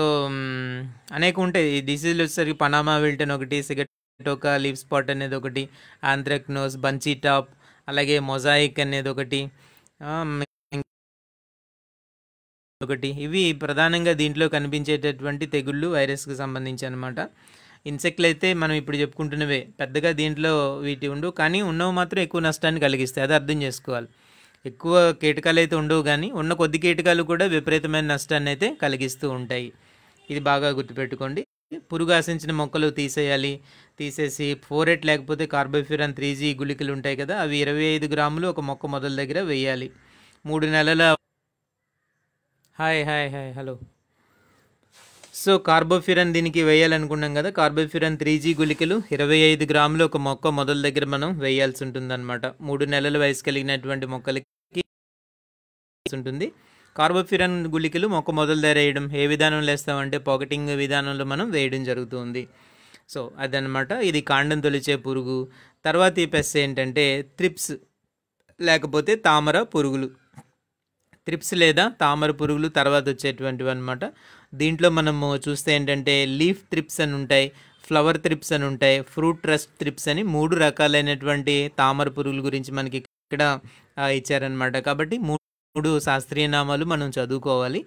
అనేక ఉంటాయి డిసీజ్లు వచ్చేసరికి పనామా విల్టన్ ఒకటి ఒక లీవ్ స్పాట్ అనేది ఒకటి ఆంథ్రాక్నోస్ బంచీ టాప్ అలాగే మొజాయిక్ అనేది ఒకటి ఒకటి ఇవి ప్రధానంగా దీంట్లో కనిపించేటటువంటి తెగుళ్ళు వైరస్కి సంబంధించి అనమాట ఇన్సెక్ట్లు అయితే మనం ఇప్పుడు చెప్పుకుంటున్నవే పెద్దగా దీంట్లో వీటి ఉండు కానీ ఉన్నవి మాత్రం ఎక్కువ నష్టాన్ని కలిగిస్తాయి అది అర్థం చేసుకోవాలి ఎక్కువ కీటకాలు అయితే ఉండవు కానీ ఉన్న కొద్ది కీటకాలు కూడా విపరీతమైన నష్టాన్ని అయితే కలిగిస్తూ ఉంటాయి ఇది బాగా గుర్తుపెట్టుకోండి పురుగు ఆశించిన మొక్కలు తీసేయాలి తీసేసి ఫోరెట్ లేకపోతే కార్బోఫ్యూరన్ త్రీ జీ గుళికలు ఉంటాయి కదా అవి ఇరవై ఐదు గ్రాములు ఒక మొక్క మొదల దగ్గర వేయాలి మూడు నెలల hi hi hi hello so carbofuran దీనికి వేయాలనుకున్నాం కదా కార్బోఫిరన్ త్రీ జీ గుళికలు ఇరవై ఐదు గ్రాములు ఒక మొక్క మొదల దగ్గర మనం వేయాల్సి ఉంటుందన్నమాట మూడు నెలల వయసు కలిగినటువంటి మొక్కలకి ఉంటుంది కార్బోఫిరన్ గుళికలు మొక్క మొదలు దగ్గర వేయడం ఏ విధానంలో వేస్తామంటే పాకెటింగ్ విధానంలో మనం వేయడం జరుగుతుంది సో అదనమాట ఇది కాండం తొలిచే పురుగు తర్వాత ఈ పెస్ ఏంటంటే త్రిప్స్ లేకపోతే తామర పురుగులు త్రిప్స్ లేదా తామర పురుగులు తర్వాత వచ్చేటువంటివి అనమాట దీంట్లో మనము చూస్తే ఏంటంటే లీఫ్ త్రిప్స్ అని ఉంటాయి ఫ్లవర్ త్రిప్స్ అని ఉంటాయి ఫ్రూట్ ట్రస్ట్ త్రిప్స్ అని మూడు రకాలైనటువంటి తామర పురుగుల గురించి మనకి ఇక్కడ ఇచ్చారనమాట కాబట్టి మూడు శాస్త్రీయ నామాలు మనం చదువుకోవాలి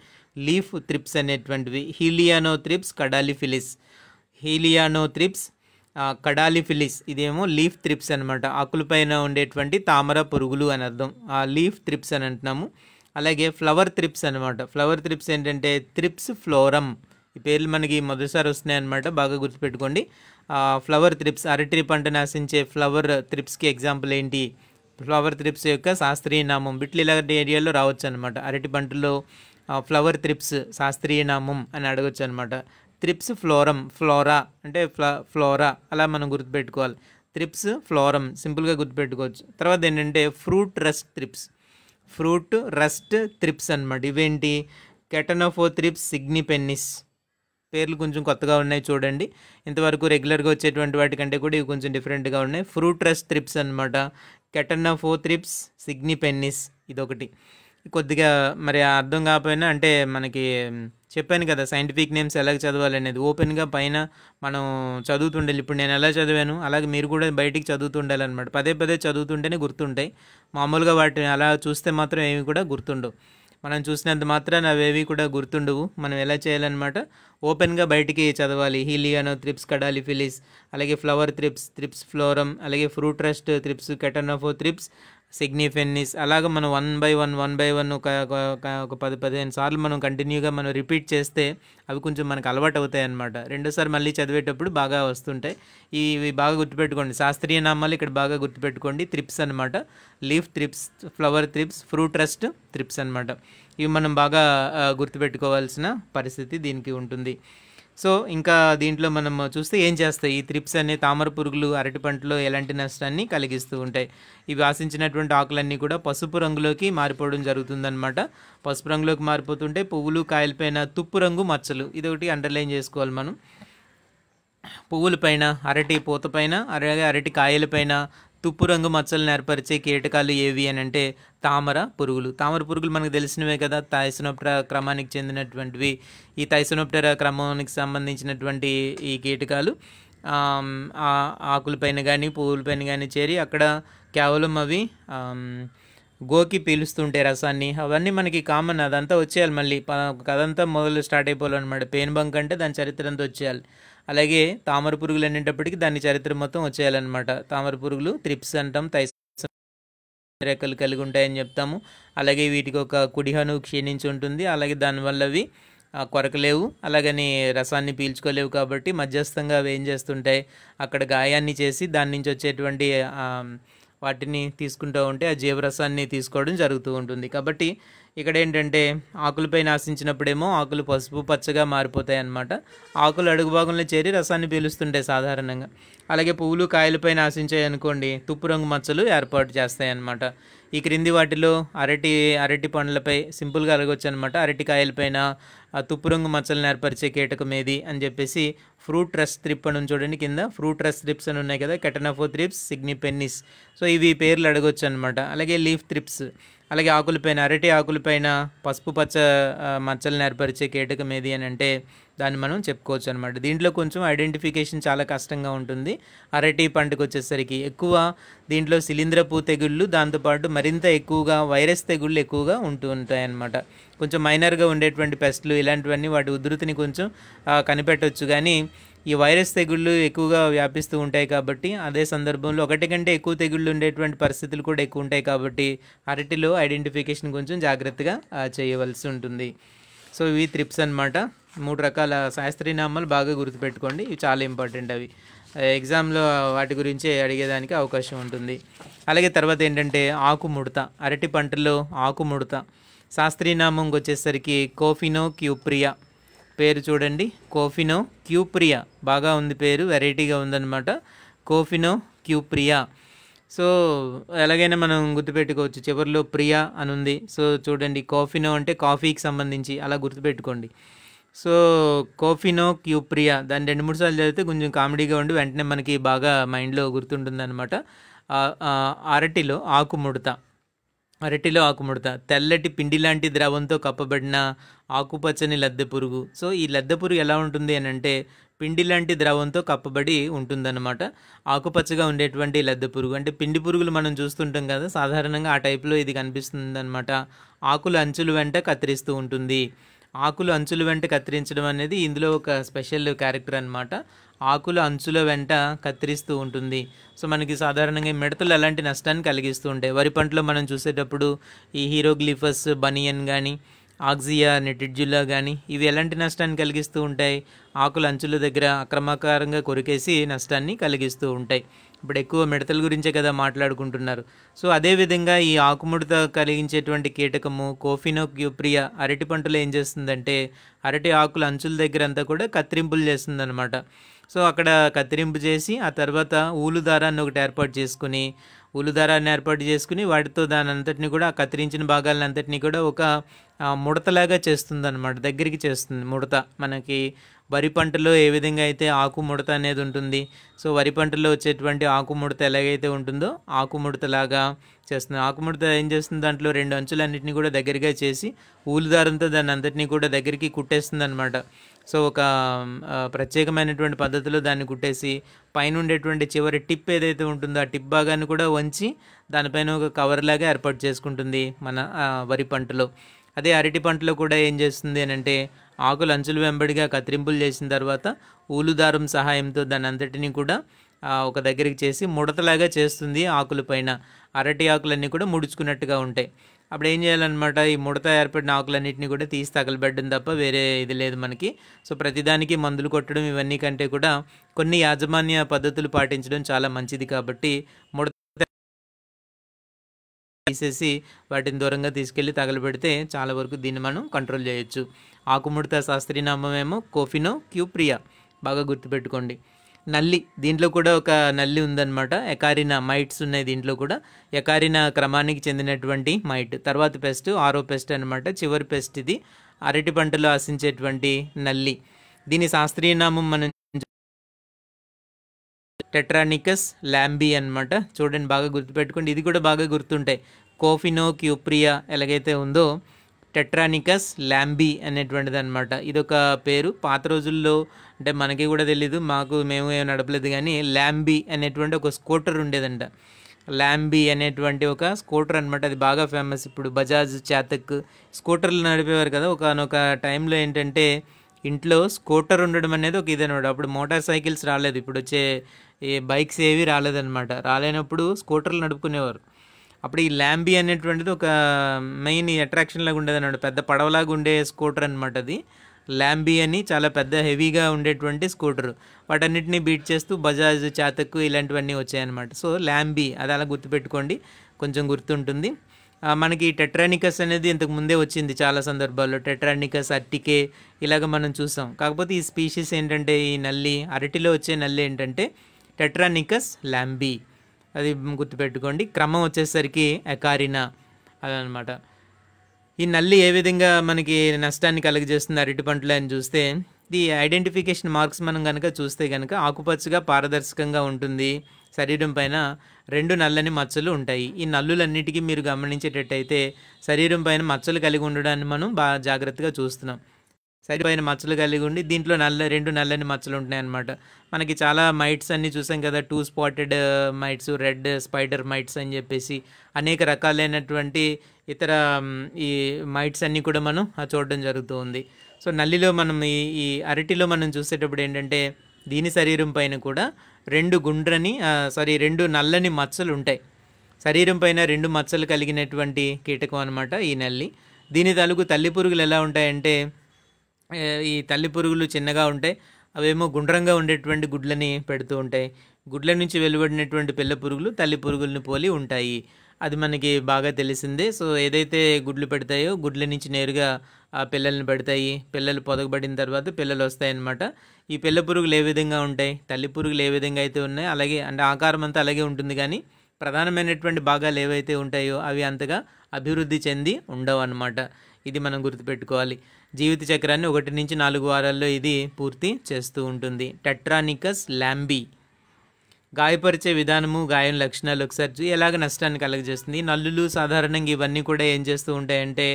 లీఫ్ త్రిప్స్ అనేటువంటివి హీలియానో త్రిప్స్ కడాలిఫిలిస్ హీలియానో త్రిప్స్ కడాలిఫిలిస్ ఇదేమో లీఫ్ త్రిప్స్ అనమాట ఆకులపైన ఉండేటువంటి తామర పురుగులు అని అర్థం ఆ లీఫ్ త్రిప్స్ అని అంటున్నాము అలాగే ఫ్లవర్ త్రిప్స్ అనమాట ఫ్లవర్ త్రిప్స్ ఏంటంటే త్రిప్స్ ఫ్లోరమ్ ఈ పేర్లు మనకి మొదటిసారి వస్తున్నాయి అనమాట బాగా గుర్తుపెట్టుకోండి ఫ్లవర్ త్రిప్స్ అరటి పంటను ఆశించే ఫ్లవర్ త్రిప్స్కి ఎగ్జాంపుల్ ఏంటి ఫ్లవర్ త్రిప్స్ యొక్క శాస్త్రీయ నామం వీటిలో ఇలాంటి ఏరియాలో రావచ్చు అనమాట అరటి పంటలో ఫ్లవర్ త్రిప్స్ శాస్త్రీయ నామం అని అడగచ్చు అనమాట త్రిప్స్ ఫ్లోరమ్ ఫ్లోరా అంటే ఫ్లా ఫ్లోరా అలా మనం గుర్తుపెట్టుకోవాలి త్రిప్స్ ఫ్లోరమ్ సింపుల్గా గుర్తుపెట్టుకోవచ్చు తర్వాత ఏంటంటే fruit rust thrips fruit rust thrips అనమాట ఇవేంటి కెటనోఫో త్రిప్స్ సిగ్నిపెన్నిస్ పేర్లు కొంచెం కొత్తగా ఉన్నాయి చూడండి ఇంతవరకు రెగ్యులర్గా వచ్చేటువంటి వాటికంటే కూడా ఇవి కొంచెం డిఫరెంట్గా ఉన్నాయి ఫ్రూట్ రస్ట్ త్రిప్స్ అనమాట కెటనోఫో త్రిప్స్ సిగ్నిపెన్నిస్ ఇదొకటి కొద్దిగా మరి అర్థం కాకపోయినా అంటే మనకి చెప్పాను కదా సైంటిఫిక్ నేమ్స్ ఎలా చదవాలి అనేది ఓపెన్గా పైన మనం చదువుతుండాలి ఇప్పుడు నేను ఎలా చదివాను అలాగే మీరు కూడా బయటికి చదువుతుండాలి అనమాట పదే పదే చదువుతుంటేనే గుర్తుంటాయి మామూలుగా వాటిని అలా చూస్తే మాత్రం ఏమి కూడా గుర్తుండవు మనం చూసినంత మాత్రాన అవేవి కూడా గుర్తుండవు మనం ఎలా చేయాలన్నమాట ఓపెన్గా బయటికి చదవాలి హీలియానో త్రిప్స్ కడాలి ఫిలిస్ అలాగే ఫ్లవర్ త్రిప్స్ త్రిప్స్ ఫ్లోరమ్ అలాగే ఫ్రూట్ రెస్ట్ త్రిప్స్ కెటనోఫో త్రిప్స్ సిగ్నిఫెన్నిస్ అలాగ మనం one by one one by one ఒక ఒక పది పదిహేను సార్లు మనం కంటిన్యూగా మనం రిపీట్ చేస్తే అవి కొంచెం మనకు అలవాటు అవుతాయి అనమాట రెండోసారి మళ్ళీ చదివేటప్పుడు బాగా వస్తుంటాయి ఇవి బాగా గుర్తుపెట్టుకోండి శాస్త్రీయ నామాలు ఇక్కడ బాగా గుర్తుపెట్టుకోండి త్రిప్స్ అనమాట leaf thrips flower thrips fruit rust thrips అనమాట ఇవి మనం బాగా గుర్తుపెట్టుకోవాల్సిన పరిస్థితి దీనికి ఉంటుంది సో ఇంకా దీంట్లో మనం చూస్తే ఏం చేస్తాయి ఈ త్రిప్స్ అనే తామర పురుగులు అరటి పంటలో ఎలాంటి నష్టాన్ని కలిగిస్తూ ఉంటాయి ఇవి ఆశించినటువంటి ఆకులన్నీ కూడా పసుపు రంగులోకి మారిపోవడం జరుగుతుందనమాట పసుపు రంగులోకి మారిపోతుంటే పువ్వులు కాయలపైన తుప్పు రంగు మచ్చలు ఇదొకటి అండర్లైన్ చేసుకోవాలి మనం పువ్వులపైన అరటి పూతపైన అలాగే అరటి కాయలపైన తుప్పు రంగు మచ్చలు ఏర్పరిచే కీటకాలు ఏవి అని అంటే తామర పురుగులు తామర పురుగులు మనకు తెలిసినవే కదా థైసనోప్టెరా క్రమానికి చెందినటువంటివి ఈ థైసనోప్టెరా క్రమానికి సంబంధించినటువంటి ఈ కీటకాలు ఆకులపైన కానీ పువ్వులపైన కానీ చేరి అక్కడ కేవలం అవి గోకి పీలుస్తుంటే రసాన్ని అవన్నీ మనకి కామన్ అదంతా వచ్చేయాలి మళ్ళీ అదంతా మొదలు స్టార్ట్ అయిపోవాలన్నమాట పెయిన్ బంక్ అంటే దాని చరిత్ర అంతా వచ్చేయాలి అలాగే తామర పురుగులు అనేటప్పటికీ దాని చరిత్ర మొత్తం వచ్చేయాలన్నమాట తామర పురుగులు త్రిప్స్ అంటాం థైస్ రెక్కలు కలిగి ఉంటాయని చెప్తాము అలాగే వీటికి ఒక కుడిహను క్షీణించి ఉంటుంది అలాగే దానివల్ల అవి కొరకలేవు అలాగని రసాన్ని పీల్చుకోలేవు కాబట్టి మధ్యస్థంగా అవి ఏం చేస్తుంటాయి అక్కడ గాయాన్ని చేసి దాని నుంచి వచ్చేటువంటి వాటిని తీసుకుంటూ ఉంటే ఆ జీవరసాన్ని తీసుకోవడం జరుగుతూ ఉంటుంది కాబట్టి ఇక్కడ ఏంటంటే ఆకులపై నాశించినప్పుడేమో ఆకులు పసుపు పచ్చగా మారిపోతాయి అన్నమాట ఆకులు అడుగు భాగంలో చేరి రసాన్ని పీలుస్తుంటాయి సాధారణంగా అలాగే పువ్వులు కాయలపై నాశించాయి అనుకోండి తుప్పు రంగు మచ్చలు ఏర్పాటు చేస్తాయి అన్నమాట ఈ క్రింది వాటిలో అరటి అరటి పండ్లపై సింపుల్గా అరగొచ్చు అనమాట అరటి కాయలపైన తుప్పు రంగు మచ్చలను ఏర్పరిచే కీటకం ఏది అని చెప్పేసి ఫ్రూట్ రస్ త్రిప్ అని చూడండి కింద ఫ్రూట్ రస్ త్రిప్స్ అని ఉన్నాయి కదా కెటనాఫో త్రిప్స్ సిగ్నిపెన్నిస్ సో ఇవి పేర్లు అడగొచ్చు అనమాట అలాగే లీఫ్ త్రిప్స్ అలాగే ఆకులపైన అరటి ఆకులపైన పసుపు పచ్చ మచ్చలను ఏర్పరిచే కీటకం ఏది అని అంటే దాన్ని మనం చెప్పుకోవచ్చు అనమాట దీంట్లో కొంచెం ఐడెంటిఫికేషన్ చాలా కష్టంగా ఉంటుంది అరటి పంటకు వచ్చేసరికి ఎక్కువ దీంట్లో శిలీంద్రపు తెగుళ్ళు దాంతోపాటు మరింత ఎక్కువగా వైరస్ తెగుళ్ళు ఎక్కువగా ఉంటూ ఉంటాయన్నమాట కొంచెం మైనర్గా ఉండేటువంటి పెస్ట్లు ఇలాంటివన్నీ వాటి ఉధృతిని కొంచెం కనిపెట్టవచ్చు కానీ ఈ వైరస్ తెగుళ్ళు ఎక్కువగా వ్యాపిస్తూ ఉంటాయి కాబట్టి అదే సందర్భంలో ఒకటి కంటే ఎక్కువ తెగుళ్ళు ఉండేటువంటి పరిస్థితులు కూడా ఎక్కువ ఉంటాయి కాబట్టి అరటిలో ఐడెంటిఫికేషన్ కొంచెం జాగ్రత్తగా చేయవలసి ఉంటుంది సో ఇవి త్రిప్స్ అనమాట మూడు రకాల శాస్త్రీనామాలు బాగా గుర్తుపెట్టుకోండి ఇవి చాలా ఇంపార్టెంట్ అవి ఎగ్జామ్లో వాటి గురించి అడిగేదానికి అవకాశం ఉంటుంది అలాగే తర్వాత ఏంటంటే ఆకుముడత అరటి పంటలో ఆకుముడత శాస్త్రీనామంకి వచ్చేసరికి కోఫినో క్యూప్రియా పేరు చూడండి కోఫినో క్యూప్రియా బాగా ఉంది పేరు వెరైటీగా ఉందన్నమాట కోఫినో క్యూప్రియా సో ఎలాగైనా మనం గుర్తుపెట్టుకోవచ్చు చివరిలో ప్రియా అని ఉంది సో చూడండి కాఫీనో అంటే కాఫీకి సంబంధించి అలా గుర్తుపెట్టుకోండి సో కోఫినో క్యూప్రియా దాన్ని రెండు మూడు సార్లు చదివితే కొంచెం కామెడీగా ఉండి వెంటనే మనకి బాగా మైండ్లో గుర్తుంటుంది అనమాట అరటిలో ఆకుముడత అరటిలో ఆకుముడత తెల్లటి పిండి లాంటి ద్రవంతో కప్పబడిన ఆకుపచ్చని లద్దె పురుగు సో ఈ లద్దె పురుగు ఎలా ఉంటుంది అని అంటే పిండి లాంటి ద్రవంతో కప్పబడి ఉంటుందన్నమాట ఆకుపచ్చగా ఉండేటువంటి లద్దె పురుగు అంటే పిండి పురుగులు మనం చూస్తుంటాం కదా సాధారణంగా ఆ టైప్లో ఇది కనిపిస్తుందన్నమాట ఆకులు అంచులు వెంట కత్తిరిస్తూ ఉంటుంది ఆకులు అంచులు వెంట కత్తిరించడం అనేది ఇందులో ఒక స్పెషల్ క్యారెక్టర్ అనమాట ఆకుల అంచుల వెంట కత్తిరిస్తూ ఉంటుంది సో మనకి సాధారణంగా మిడతలు అలాంటి నష్టాన్ని కలిగిస్తూ ఉంటాయి వరి పంటలో మనం చూసేటప్పుడు ఈ హీరోగ్లిఫస్ బనియన్ కానీ ఆక్సియా నెటిడ్జులా కానీ ఇవి ఎలాంటి నష్టాన్ని కలిగిస్తూ ఉంటాయి ఆకుల అంచుల దగ్గర అక్రమకారంగా కొరికేసి నష్టాన్ని కలిగిస్తూ ఉంటాయి ఇప్పుడు ఎక్కువ మిడతల గురించే కదా మాట్లాడుకుంటున్నారు సో అదేవిధంగా ఈ ఆకుముడత కలిగించేటువంటి కీటకము కోఫినో క్యూప్రియా అరటి పంటలు ఏం చేస్తుందంటే అరటి ఆకుల అంచుల దగ్గర అంతా కూడా కత్తిరింపులు చేస్తుందన్నమాట సో అక్కడ కత్తిరింపు చేసి ఆ తర్వాత ఊలు దారాన్ని ఒకటి ఏర్పాటు చేసుకుని ఊలు దారాన్ని ఏర్పాటు చేసుకుని వాటితో దాని అంతటిని కూడా కత్తిరించిన భాగాలను అంతటిని కూడా ఒక ముడతలాగా చేస్తుంది అనమాట దగ్గరికి చేస్తుంది ముడత మనకి వరి పంటలో ఏ విధంగా అయితే ఆకు ముడత అనేది ఉంటుంది సో వరి పంటలో వచ్చేటువంటి ఆకు ముడత ఎలాగైతే ఉంటుందో ఆకు ముడతలాగా చేస్తుంది ఆకుముడత ఏం చేస్తుంది దాంట్లో రెండు అంచులన్నింటినీ కూడా దగ్గరగా చేసి ఊలు దారంతో దాన్ని అంతటినీ కూడా దగ్గరికి కుట్టేస్తుంది అనమాట సో ఒక ప్రత్యేకమైనటువంటి పద్ధతిలో దాన్ని కుట్టేసి పైన ఉండేటువంటి చివరి టిప్ ఏదైతే ఉంటుందో ఆ టిప్ భాగాన్ని కూడా వంచి దానిపైన ఒక కవర్ లాగా ఏర్పాటు చేసుకుంటుంది మన వరి పంటలో అదే అరటి పంటలో కూడా ఏం చేస్తుంది అని అంటే ఆకులు అంచులు వెంబడిగా కత్తిరింపులు చేసిన తర్వాత ఊలుదారం సహాయంతో దాని అంతటినీ కూడా ఒక దగ్గరికి చేసి ముడతలాగా చేస్తుంది ఆకుల పైన అరటి ఆకులన్నీ కూడా ముడుచుకున్నట్టుగా ఉంటాయి అప్పుడు ఏం చేయాలన్నమాట ఈ ముడత ఏర్పడిన ఆకులన్నింటినీ కూడా తీసి తగలబెట్టడం తప్ప వేరే ఇది లేదు మనకి సో ప్రతిదానికి మందులు కొట్టడం ఇవన్నీ కంటే కూడా కొన్ని యాజమాన్య పద్ధతులు పాటించడం చాలా మంచిది కాబట్టి ముడత తీసేసి వాటిని దూరంగా తీసుకెళ్ళి తగలబెడితే చాలా వరకు దీన్ని మనం కంట్రోల్ చేయొచ్చు ఆకుముడత శాస్త్రీనామం ఏమో కోఫినో క్యూప్రియా బాగా గుర్తుపెట్టుకోండి నల్లి దీంట్లో కూడా ఒక నల్లి ఉందన్నమాట ఎకారినా మైట్స్ ఉన్నాయి దీంట్లో కూడా ఎకారినా క్రమానికి చెందినటువంటి మైట్ తర్వాత పెస్ట్ ఆరో పెస్ట్ అనమాట చివరి పెస్ట్ ఇది అరటి పంటలో ఆశించేటువంటి నల్లి దీని శాస్త్రీయ నామం మనం టెట్రానికస్ ల్యాంబి అనమాట చూడండి బాగా గుర్తుపెట్టుకోండి ఇది కూడా బాగా గుర్తుంటాయి కోఫినో క్యూప్రియా ఎలాగైతే ఉందో టెట్రానికస్ ల్యాంబి అనేటువంటిది అనమాట ఇదొక పేరు పాత రోజుల్లో అంటే మనకి కూడా తెలీదు మాకు మేము ఏమి నడపలేదు కానీ ల్యాంబీ అనేటువంటి ఒక స్కూటర్ ఉండేదంట ల్యాంబీ అనేటువంటి ఒక స్కూటర్ అనమాట అది బాగా ఫేమస్ ఇప్పుడు బజాజ్ చేతక్ స్కూటర్లు నడిపేవారు కదా ఒకనొక టైంలో ఏంటంటే ఇంట్లో స్కూటర్ ఉండడం అనేది ఒక అనమాట అప్పుడు మోటార్ సైకిల్స్ రాలేదు ఇప్పుడు వచ్చే ఈ బైక్స్ ఏవి రాలేదన్నమాట రాలేనప్పుడు స్కూటర్లు నడుపుకునేవారు అప్పుడు ఈ ల్యాంబీ అనేటువంటిది ఒక మెయిన్ అట్రాక్షన్ లాగా ఉండేది పెద్ద పడవలాగా ఉండే స్కూటర్ అనమాట అది ల్యాంబీ అని చాలా పెద్ద హెవీగా ఉండేటువంటి స్కూటర్ వాటన్నిటిని బీట్ చేస్తూ బజాజ్ చాతక్ ఇలాంటివన్నీ వచ్చాయన్నమాట సో ల్యాంబీ అది అలా గుర్తుపెట్టుకోండి కొంచెం గుర్తుంటుంది మనకి టెట్రానికస్ అనేది ఇంతకు ముందే వచ్చింది చాలా సందర్భాల్లో టెట్రానికస్ అట్టికే ఇలాగ మనం చూసాం కాకపోతే ఈ స్పీషీస్ ఏంటంటే ఈ నల్లి అరటిలో వచ్చే నల్లి ఏంటంటే టెట్రానికస్ ల్యాంబీ అది గుర్తుపెట్టుకోండి క్రమం వచ్చేసరికి ఎకారినా అదనమాట ఈ నల్లి ఏ విధంగా మనకి నష్టాన్ని కలుగజేస్తుంది అరటి పంటలు అని చూస్తే ది ఐడెంటిఫికేషన్ మార్క్స్ మనం కనుక చూస్తే కనుక ఆకుపచ్చగా పారదర్శకంగా ఉంటుంది శరీరం పైన రెండు నల్లని మచ్చలు ఉంటాయి ఈ నల్లులన్నిటికీ మీరు గమనించేటట్టయితే శరీరం పైన మచ్చలు కలిగి ఉండడాన్ని మనం బాగా జాగ్రత్తగా చూస్తున్నాం సరిపోయిన మచ్చలు కలిగి ఉండి దీంట్లో నల్ల రెండు నల్లని మచ్చలు ఉంటున్నాయి అనమాట మనకి చాలా మైట్స్ అన్నీ చూసాం కదా two spotted uh, mites red spider mites అని చెప్పేసి అనేక రకాలైనటువంటి ఇతర um, ఈ మైట్స్ అన్నీ కూడా మనం చూడడం జరుగుతుంది సో నల్లిలో మనం ఈ ఈ అరటిలో మనం చూసేటప్పుడు ఏంటంటే దీని శరీరం పైన కూడా రెండు గుండ్రని సారీ రెండు నల్లని మచ్చలు ఉంటాయి శరీరం పైన రెండు మచ్చలు కలిగినటువంటి కీటకం అనమాట ఈ నల్లి దీని తాలూకు తల్లి పురుగులు ఎలా ఉంటాయంటే ఈ తల్లి పురుగులు చిన్నగా ఉంటాయి అవేమో గుండ్రంగా ఉండేటువంటి గుడ్లని పెడుతూ ఉంటాయి గుడ్ల నుంచి వెలువడినటువంటి పిల్ల పురుగులు తల్లి పురుగులను పోలి ఉంటాయి అది మనకి బాగా తెలిసిందే సో ఏదైతే గుడ్లు పెడతాయో గుడ్ల నుంచి నేరుగా ఆ పిల్లల్ని పెడతాయి పిల్లలు పొదగబడిన తర్వాత పిల్లలు వస్తాయన్నమాట ఈ పిల్ల పురుగులు ఏ విధంగా ఉంటాయి తల్లి పురుగులు ఏ విధంగా అయితే ఉన్నాయి అలాగే అంటే ఆకారం అంతా అలాగే ఉంటుంది కానీ ప్రధానమైనటువంటి భాగాలు ఏవైతే ఉంటాయో అవి అంతగా అభివృద్ధి చెంది ఉండవు అన్నమాట ఇది మనం గుర్తుపెట్టుకోవాలి జీవిత చక్రాన్ని ఒకటి నుంచి నాలుగు వారాల్లో ఇది పూర్తి చేస్తూ ఉంటుంది టెట్రానికస్ ల్యాంబీ గాయపరిచే విధానము గాయం లక్షణాలు ఒకసారి ఎలాగ నష్టాన్ని కలగజేస్తుంది నల్లులు సాధారణంగా ఇవన్నీ కూడా ఏం చేస్తూ ఉంటాయంటే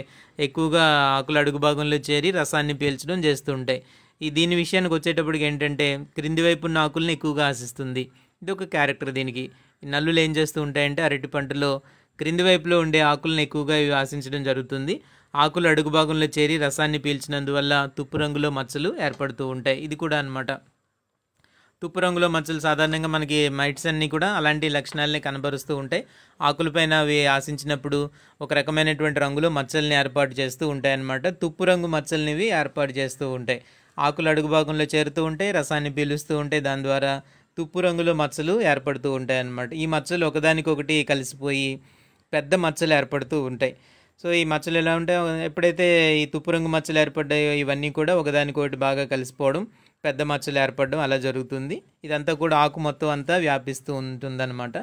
ఎక్కువగా ఆకుల అడుగు భాగంలో చేరి రసాన్ని పీల్చడం చేస్తూ ఉంటాయి ఈ దీని విషయానికి వచ్చేటప్పటికి ఏంటంటే క్రింది వైపు ఉన్న ఆకులను ఎక్కువగా ఆశిస్తుంది ఇది ఒక క్యారెక్టర్ దీనికి నల్లులు ఏం చేస్తూ ఉంటాయంటే అరటి పంటలో క్రింది వైపులో ఉండే ఆకులను ఎక్కువగా ఇవి ఆశించడం జరుగుతుంది ఆకులు అడుగు భాగంలో చేరి రసాన్ని పీల్చినందువల్ల తుప్పు రంగులో మచ్చలు ఏర్పడుతూ ఉంటాయి ఇది కూడా అనమాట తుప్పు రంగులో మచ్చలు సాధారణంగా మనకి మైట్స్ అన్నీ కూడా అలాంటి లక్షణాలని కనబరుస్తూ ఉంటాయి ఆకులపైన అవి ఆశించినప్పుడు ఒక రకమైనటువంటి రంగులో మచ్చల్ని ఏర్పాటు చేస్తూ ఉంటాయి అన్నమాట తుప్పు రంగు మచ్చలనివి ఏర్పాటు చేస్తూ ఉంటాయి ఆకులు అడుగు భాగంలో చేరుతూ ఉంటాయి రసాన్ని పీలుస్తూ ఉంటాయి దాని ద్వారా తుప్పు రంగులో మచ్చలు ఏర్పడుతూ ఉంటాయి అన్నమాట ఈ మచ్చలు ఒకదానికొకటి కలిసిపోయి పెద్ద మచ్చలు ఏర్పడుతూ ఉంటాయి సో ఈ మచ్చలు ఎలా ఉంటే ఎప్పుడైతే ఈ తుప్పు రంగు మచ్చలు ఏర్పడ్డాయో ఇవన్నీ కూడా ఒకదానికొకటి బాగా కలిసిపోవడం పెద్ద మచ్చలు ఏర్పడడం అలా జరుగుతుంది ఇదంతా కూడా ఆకు మొత్తం అంతా వ్యాపిస్తూ ఉంటుందన్నమాట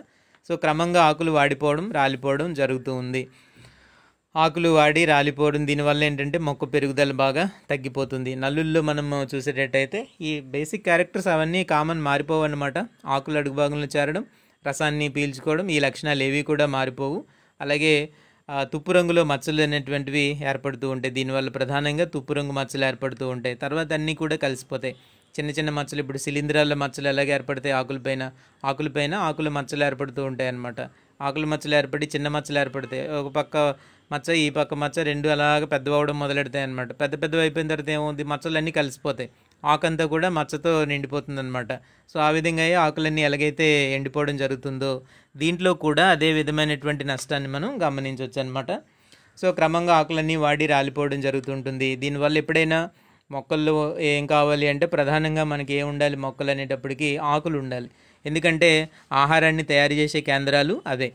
సో క్రమంగా ఆకులు వాడిపోవడం రాలిపోవడం జరుగుతూ ఉంది ఆకులు వాడి రాలిపోవడం దీనివల్ల ఏంటంటే మొక్క పెరుగుదల బాగా తగ్గిపోతుంది నల్లుల్లో మనం చూసేటట్టయితే ఈ బేసిక్ క్యారెక్టర్స్ అవన్నీ కామన్ మారిపోవన్నమాట ఆకులు అడుగు భాగంలో చేరడం రసాన్ని పీల్చుకోవడం ఈ లక్షణాలు ఏవి కూడా మారిపోవు అలాగే తుప్పు రంగులో మచ్చలు అనేటువంటివి ఏర్పడుతూ ఉంటాయి దీనివల్ల ప్రధానంగా తుప్పు రంగు మచ్చలు ఏర్పడుతూ ఉంటాయి తర్వాత అన్నీ కూడా కలిసిపోతాయి చిన్న చిన్న మచ్చలు ఇప్పుడు శిలీంధ్రాల మచ్చలు ఎలాగ ఏర్పడతాయి ఆకులపైన ఆకులపైన ఆకుల మచ్చలు ఏర్పడుతూ ఉంటాయి అన్నమాట ఆకుల మచ్చలు ఏర్పడి చిన్న మచ్చలు ఏర్పడతాయి ఒక పక్క మచ్చ ఈ పక్క మచ్చ రెండు అలాగ పెద్దవడం మొదలెడతాయి అనమాట పెద్ద పెద్దవి అయిపోయిన తర్వాత ఏమవుతుంది మచ్చలన్నీ కలిసిపోతాయి ఆకంతా కూడా మచ్చతో నిండిపోతుందన్నమాట సో ఆ విధంగా ఆకులన్నీ ఎలాగైతే ఎండిపోవడం జరుగుతుందో దీంట్లో కూడా అదే విధమైనటువంటి నష్టాన్ని మనం గమనించవచ్చు అనమాట సో క్రమంగా ఆకులన్నీ వాడి రాలిపోవడం జరుగుతుంటుంది దీనివల్ల ఎప్పుడైనా మొక్కల్లో ఏం కావాలి అంటే ప్రధానంగా మనకి ఏం ఉండాలి మొక్కలు అనేటప్పటికీ ఆకులు ఉండాలి ఎందుకంటే ఆహారాన్ని తయారు చేసే కేంద్రాలు అదే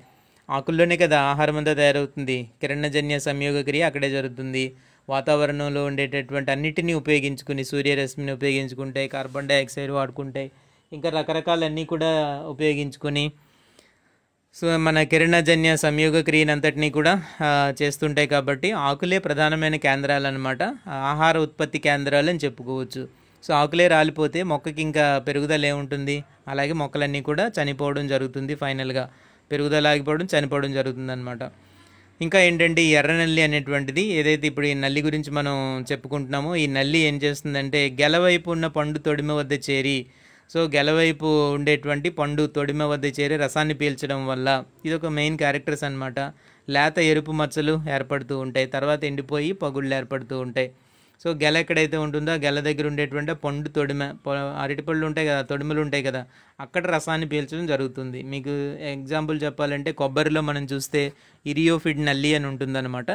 ఆకుల్లోనే కదా ఆహారం అంతా తయారవుతుంది కిరణజన్య సంయోగ క్రియ అక్కడే జరుగుతుంది వాతావరణంలో ఉండేటటువంటి అన్నిటినీ ఉపయోగించుకుని సూర్యరశ్మిని ఉపయోగించుకుంటాయి కార్బన్ డైఆక్సైడ్ వాడుకుంటాయి ఇంకా రకరకాలన్నీ కూడా ఉపయోగించుకొని సో మన కిరణజన్య సంయోగ క్రియనంతటినీ కూడా చేస్తుంటాయి కాబట్టి ఆకులే ప్రధానమైన కేంద్రాలు అనమాట ఆహార ఉత్పత్తి కేంద్రాలు అని చెప్పుకోవచ్చు సో ఆకులే రాలిపోతే మొక్కకి ఇంకా పెరుగుదల ఏముంటుంది అలాగే మొక్కలన్నీ కూడా చనిపోవడం జరుగుతుంది ఫైనల్గా పెరుగుదల ఆగిపోవడం చనిపోవడం జరుగుతుంది అనమాట ఇంకా ఏంటంటే ఈ ఎర్ర నల్లి అనేటువంటిది ఏదైతే ఇప్పుడు ఈ నల్లి గురించి మనం చెప్పుకుంటున్నామో ఈ నల్లి ఏం చేస్తుందంటే గెలవైపు ఉన్న పండు తొడిమ వద్ద చేరి సో గెలవైపు ఉండేటువంటి పండు తొడిమ వద్ద చేరి రసాన్ని పీల్చడం వల్ల ఇది ఒక మెయిన్ క్యారెక్టర్స్ అనమాట లేత ఎరుపు మచ్చలు ఏర్పడుతూ ఉంటాయి తర్వాత ఎండిపోయి పగుళ్ళు ఏర్పడుతూ ఉంటాయి సో గెల ఎక్కడైతే ఉంటుందో ఆ గెల దగ్గర ఉండేటువంటి పండు తొడిమ అరటిపళ్ళు ఉంటాయి కదా తొడిమలు ఉంటాయి కదా అక్కడ రసాన్ని పీల్చడం జరుగుతుంది మీకు ఎగ్జాంపుల్ చెప్పాలంటే కొబ్బరిలో మనం చూస్తే ఇరియోఫిడ్ నల్లి అని ఉంటుందన్నమాట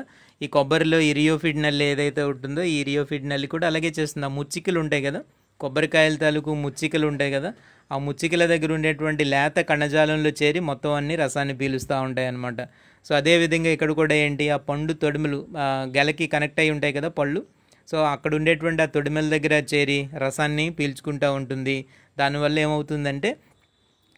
ఈ కొబ్బరిలో ఇరియోఫిడ్ నల్లి ఏదైతే ఉంటుందో ఈ ఇరియోఫిడ్ నల్లి కూడా అలాగే చేస్తుంది ఆ ముచ్చికలు ఉంటాయి కదా కొబ్బరికాయల తాలూకు ముచ్చికలు ఉంటాయి కదా ఆ ముచ్చికల దగ్గర ఉండేటువంటి లేత కణజాలంలో చేరి మొత్తం అన్ని రసాన్ని పీలుస్తూ ఉంటాయి అన్నమాట సో అదేవిధంగా ఇక్కడ కూడా ఏంటి ఆ పండు తొడుములు గెలకి కనెక్ట్ అయి ఉంటాయి కదా పళ్ళు సో అక్కడ ఉండేటువంటి ఆ తొడిమెల దగ్గర చేరి రసాన్ని పీల్చుకుంటూ ఉంటుంది దానివల్ల ఏమవుతుందంటే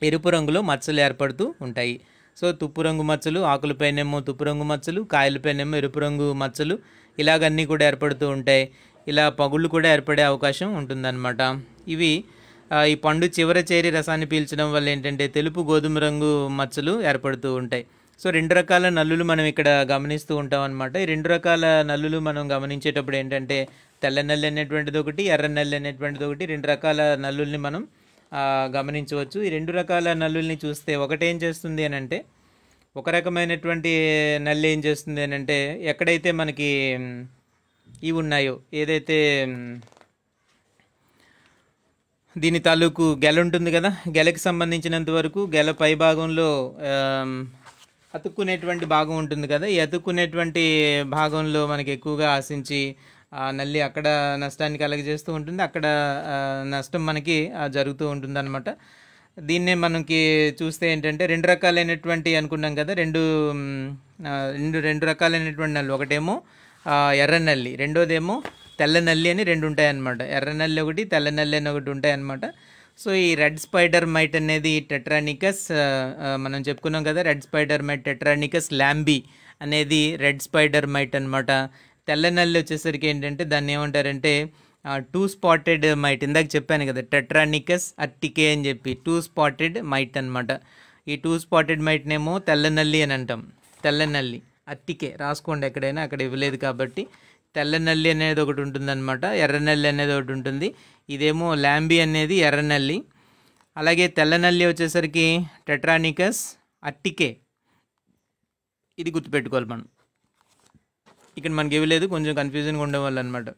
ఎరుపు రంగులో మచ్చలు ఏర్పడుతూ ఉంటాయి సో తుప్పు రంగు మచ్చలు ఆకులపైనేమో తుప్పు రంగు మచ్చలు కాయలపైనేమో ఎరుపు రంగు మచ్చలు ఇలాగన్నీ కూడా ఏర్పడుతూ ఉంటాయి ఇలా పగుళ్ళు కూడా ఏర్పడే అవకాశం ఉంటుందన్నమాట ఇవి ఈ పండు చివర చేరి రసాన్ని పీల్చడం వల్ల ఏంటంటే తెలుపు గోధుమ రంగు మచ్చలు ఏర్పడుతూ ఉంటాయి సో రెండు రకాల నల్లులు మనం ఇక్కడ గమనిస్తూ ఉంటాం అనమాట ఈ రెండు రకాల నల్లులు మనం గమనించేటప్పుడు ఏంటంటే తెల్ల నల్లి అనేటువంటిది ఒకటి ఎర్ర నల్లి అనేటువంటిది ఒకటి రెండు రకాల నల్లుల్ని మనం గమనించవచ్చు ఈ రెండు రకాల నల్లుల్ని చూస్తే ఒకటేం చేస్తుంది అని అంటే ఒక రకమైనటువంటి నల్లి ఏం చేస్తుంది అని అంటే ఎక్కడైతే మనకి ఇవి ఉన్నాయో ఏదైతే దీని తాలూకు గెల ఉంటుంది కదా గెలకి సంబంధించినంత వరకు గెల పై భాగంలో అతుక్కునేటువంటి భాగం ఉంటుంది కదా ఈ అతుక్కునేటువంటి భాగంలో మనకి ఎక్కువగా ఆశించి నల్లి అక్కడ నష్టాన్ని కలగజేస్తూ ఉంటుంది అక్కడ నష్టం మనకి జరుగుతూ ఉంటుంది అనమాట దీన్నే మనకి చూస్తే ఏంటంటే రెండు రకాలైనటువంటి అనుకున్నాం కదా రెండు రెండు రెండు రకాలైనటువంటి నల్లి ఒకటేమో ఎర్ర నల్లి రెండోదేమో తెల్ల నల్లి అని రెండు ఉంటాయన్నమాట ఎర్ర నల్లి ఒకటి తెల్ల నల్లి అని ఒకటి ఉంటాయన్నమాట సో ఈ రెడ్ స్పైడర్ మైట్ అనేది టెట్రానికస్ మనం చెప్పుకున్నాం కదా red spider mite Tetranychus lambi అనేది రెడ్ స్పైడర్ మైట్ అనమాట తెల్ల నల్లి వచ్చేసరికి ఏంటంటే దాన్ని ఏమంటారంటే టూ స్పాటెడ్ మైట్ ఇందాక చెప్పాను కదా టెట్రానికస్ అట్టికే అని చెప్పి టూ స్పాటెడ్ మైట్ అనమాట ఈ టూ స్పాటెడ్ మైట్నేమో తెల్ల నల్లి అని అంటాం తెల్ల నల్లి అట్టికే రాసుకోండి ఎక్కడైనా అక్కడ ఇవ్వలేదు కాబట్టి తెల్ల నల్లి అనేది ఒకటి ఉంటుందన్నమాట ఎర్ర నల్లి అనేది ఒకటి ఉంటుంది ఇదేమో ల్యాంబీ అనేది ఎర్ర నల్లి అలాగే తెల్ల నల్లి వచ్చేసరికి టెట్రానికస్ అట్టికే ఇది గుర్తుపెట్టుకోవాలి మనం ఇక్కడ మనకి ఇవ్వలేదు లేదు కొంచెం కన్ఫ్యూజన్గా ఉండేవాళ్ళు అనమాట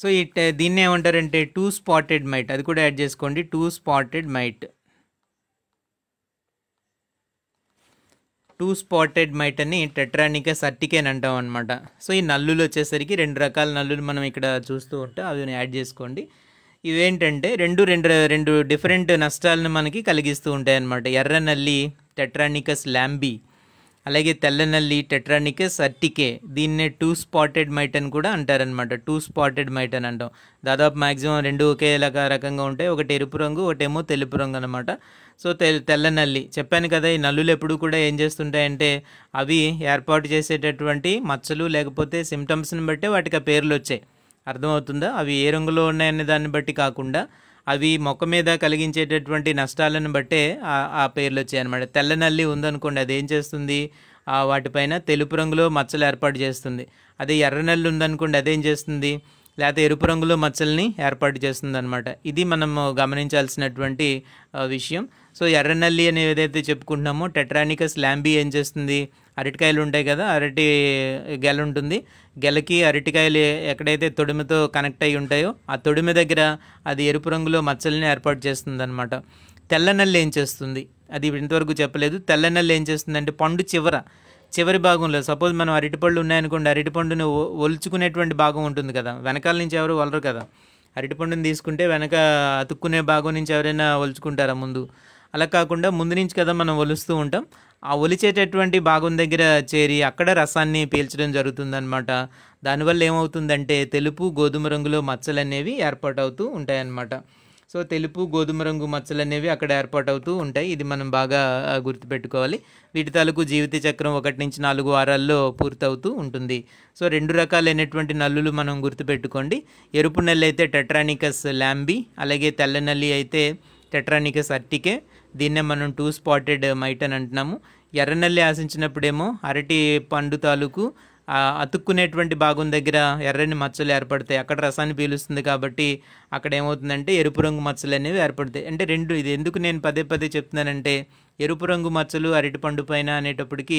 సో ఈ దీన్ని ఏమంటారంటే టూ స్పాటెడ్ మైట్ అది కూడా యాడ్ చేసుకోండి two spotted mite two spotted mite అని టెట్రానికస్ అర్టికెన్ అంటాం అనమాట సో ఈ నల్లులు వచ్చేసరికి రెండు రకాల నల్లులు మనం ఇక్కడ చూస్తూ ఉంటే అవి యాడ్ చేసుకోండి ఇవేంటంటే రెండు రెండు రెండు డిఫరెంట్ నష్టాలను మనకి కలిగిస్తూ ఉంటాయి అనమాట ఎర్ర నల్లి టెట్రానికస్ ల్యాంబీ అలాగే తెల్లనల్లి టెట్రానికస్ అర్టికే దీన్నే టూ స్పాటెడ్ మైట్ అని కూడా అంటారనమాట టూ స్పాటెడ్ మైట్ అని అంటాం దాదాపు మ్యాక్సిమం రెండు ఒకే రకంగా ఉంటాయి ఒకటి ఎరుపు రంగు ఒకటేమో తెలుపు రంగు అనమాట సో తెల్ తెల్ల నల్లి చెప్పాను కదా ఈ నల్లులు ఎప్పుడు కూడా ఏం చేస్తుంటాయంటే అవి ఏర్పాటు చేసేటటువంటి మచ్చలు లేకపోతే సిమ్టమ్స్ని బట్టి వాటికి ఆ పేర్లు వచ్చాయి అర్థమవుతుందా అవి ఏ రంగులో ఉన్నాయనే దాన్ని బట్టి కాకుండా అవి మొక్క మీద కలిగించేటటువంటి నష్టాలను బట్టే ఆ పేర్లు వచ్చాయి అనమాట తెల్ల నల్లి ఉందనుకోండి అది ఏం చేస్తుంది వాటిపైన తెలుపు రంగులో మచ్చలు ఏర్పాటు చేస్తుంది అదే ఎర్ర నల్లి ఉందనుకోండి అదేం చేస్తుంది లేకపోతే ఎరుపు రంగులో మచ్చల్ని ఏర్పాటు చేస్తుంది అనమాట ఇది మనము గమనించాల్సినటువంటి విషయం సో ఎర్రనల్లి అని ఏదైతే చెప్పుకుంటున్నామో టెట్రానికస్ ల్యాంబీ ఏం చేస్తుంది అరటికాయలు ఉంటాయి కదా అరటి గెల ఉంటుంది గెలకి అరటికాయలు ఎక్కడైతే తొడిమితో కనెక్ట్ అయి ఉంటాయో ఆ తొడిమి దగ్గర అది ఎరుపు రంగులో మచ్చల్ని ఏర్పాటు చేస్తుంది అనమాట తెల్లనల్లి ఏం చేస్తుంది అది ఇంతవరకు చెప్పలేదు తెల్లనల్లి ఏం చేస్తుంది అంటే పండు చివర చివరి భాగంలో సపోజ్ మనం అరటిపళ్ళు ఉన్నాయనుకోండి అరటిపండుని ఒలుచుకునేటువంటి భాగం ఉంటుంది కదా వెనకాల నుంచి ఎవరు వలరు కదా అరటిపండుని తీసుకుంటే వెనక అతుక్కునే భాగం నుంచి ఎవరైనా ఒలుచుకుంటారా ముందు అలా కాకుండా ముందు నుంచి కదా మనం ఒలుస్తూ ఉంటాం ఆ ఒలిచేటటువంటి భాగం దగ్గర చేరి అక్కడ రసాన్ని పీల్చడం జరుగుతుందనమాట దానివల్ల ఏమవుతుందంటే తెలుపు గోధుమ రంగులో మచ్చలు అనేవి ఏర్పాటవుతూ ఉంటాయన్నమాట సో తెలుపు గోధుమ రంగు మచ్చలు అనేవి అక్కడ ఏర్పాటవుతూ ఉంటాయి ఇది మనం బాగా గుర్తుపెట్టుకోవాలి వీటి తాలూకు జీవిత చక్రం ఒకటి నుంచి నాలుగు వారాల్లో పూర్తవుతూ ఉంటుంది సో రెండు రకాలైనటువంటి నల్లులు మనం గుర్తుపెట్టుకోండి ఎరుపు నల్లి అయితే టెట్రానికస్ ల్యాంబీ అలాగే తెల్ల నల్లి అయితే టెట్రానికస్ అర్టికే దీన్నే మనం టూ స్పాటెడ్ మైట్ అని అంటున్నాము ఎర్రనల్లి ఆశించినప్పుడేమో అరటి పండు తాలూకు అతుక్కునేటువంటి భాగం దగ్గర ఎర్రని మచ్చలు ఏర్పడతాయి అక్కడ రసాన్ని పీలుస్తుంది కాబట్టి అక్కడ ఏమవుతుందంటే ఎరుపు రంగు మచ్చలు అనేవి ఏర్పడతాయి అంటే రెండు ఇది ఎందుకు నేను పదే పదే చెప్తున్నానంటే ఎరుపు రంగు మచ్చలు అరటిపండు పైన అనేటప్పటికి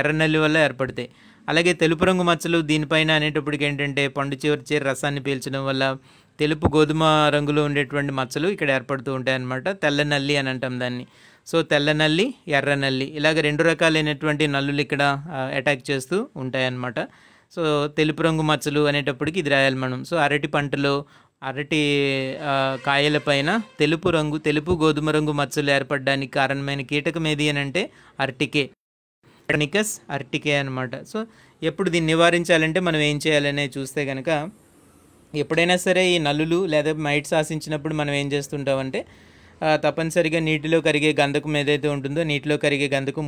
ఎర్రనల్లి వల్ల ఏర్పడతాయి అలాగే తెలుపు రంగు మచ్చలు దీనిపైన అనేటప్పటికి ఏంటంటే పండు చివరి చేరి రసాన్ని పీల్చడం వల్ల తెలుపు గోధుమ రంగులో ఉండేటువంటి మచ్చలు ఇక్కడ ఏర్పడుతూ ఉంటాయన్నమాట తెల్ల నల్లి అని అంటాం దాన్ని సో తెల్ల నల్లి ఎర్ర నల్లి ఇలాగ రెండు రకాలైనటువంటి నల్లులు ఇక్కడ అటాక్ చేస్తూ ఉంటాయన్నమాట సో తెలుపు రంగు మచ్చలు అనేటప్పటికి ఇది రాయాలి మనం సో అరటి పంటలో అరటి కాయల పైన తెలుపు రంగు తెలుపు గోధుమ రంగు మచ్చలు ఏర్పడడానికి కారణమైన కీటకం ఏది అని అంటే అర్టికే అరటికే అనమాట సో ఎప్పుడు దీన్ని నివారించాలంటే మనం ఏం చేయాలనే చూస్తే కనుక ఎప్పుడైనా సరే ఈ నలులు లేదా మైట్స్ ఆశించినప్పుడు మనం ఏం చేస్తుంటామంటే తప్పనిసరిగా నీటిలో కరిగే గంధకం ఏదైతే ఉంటుందో నీటిలో కరిగే గంధకం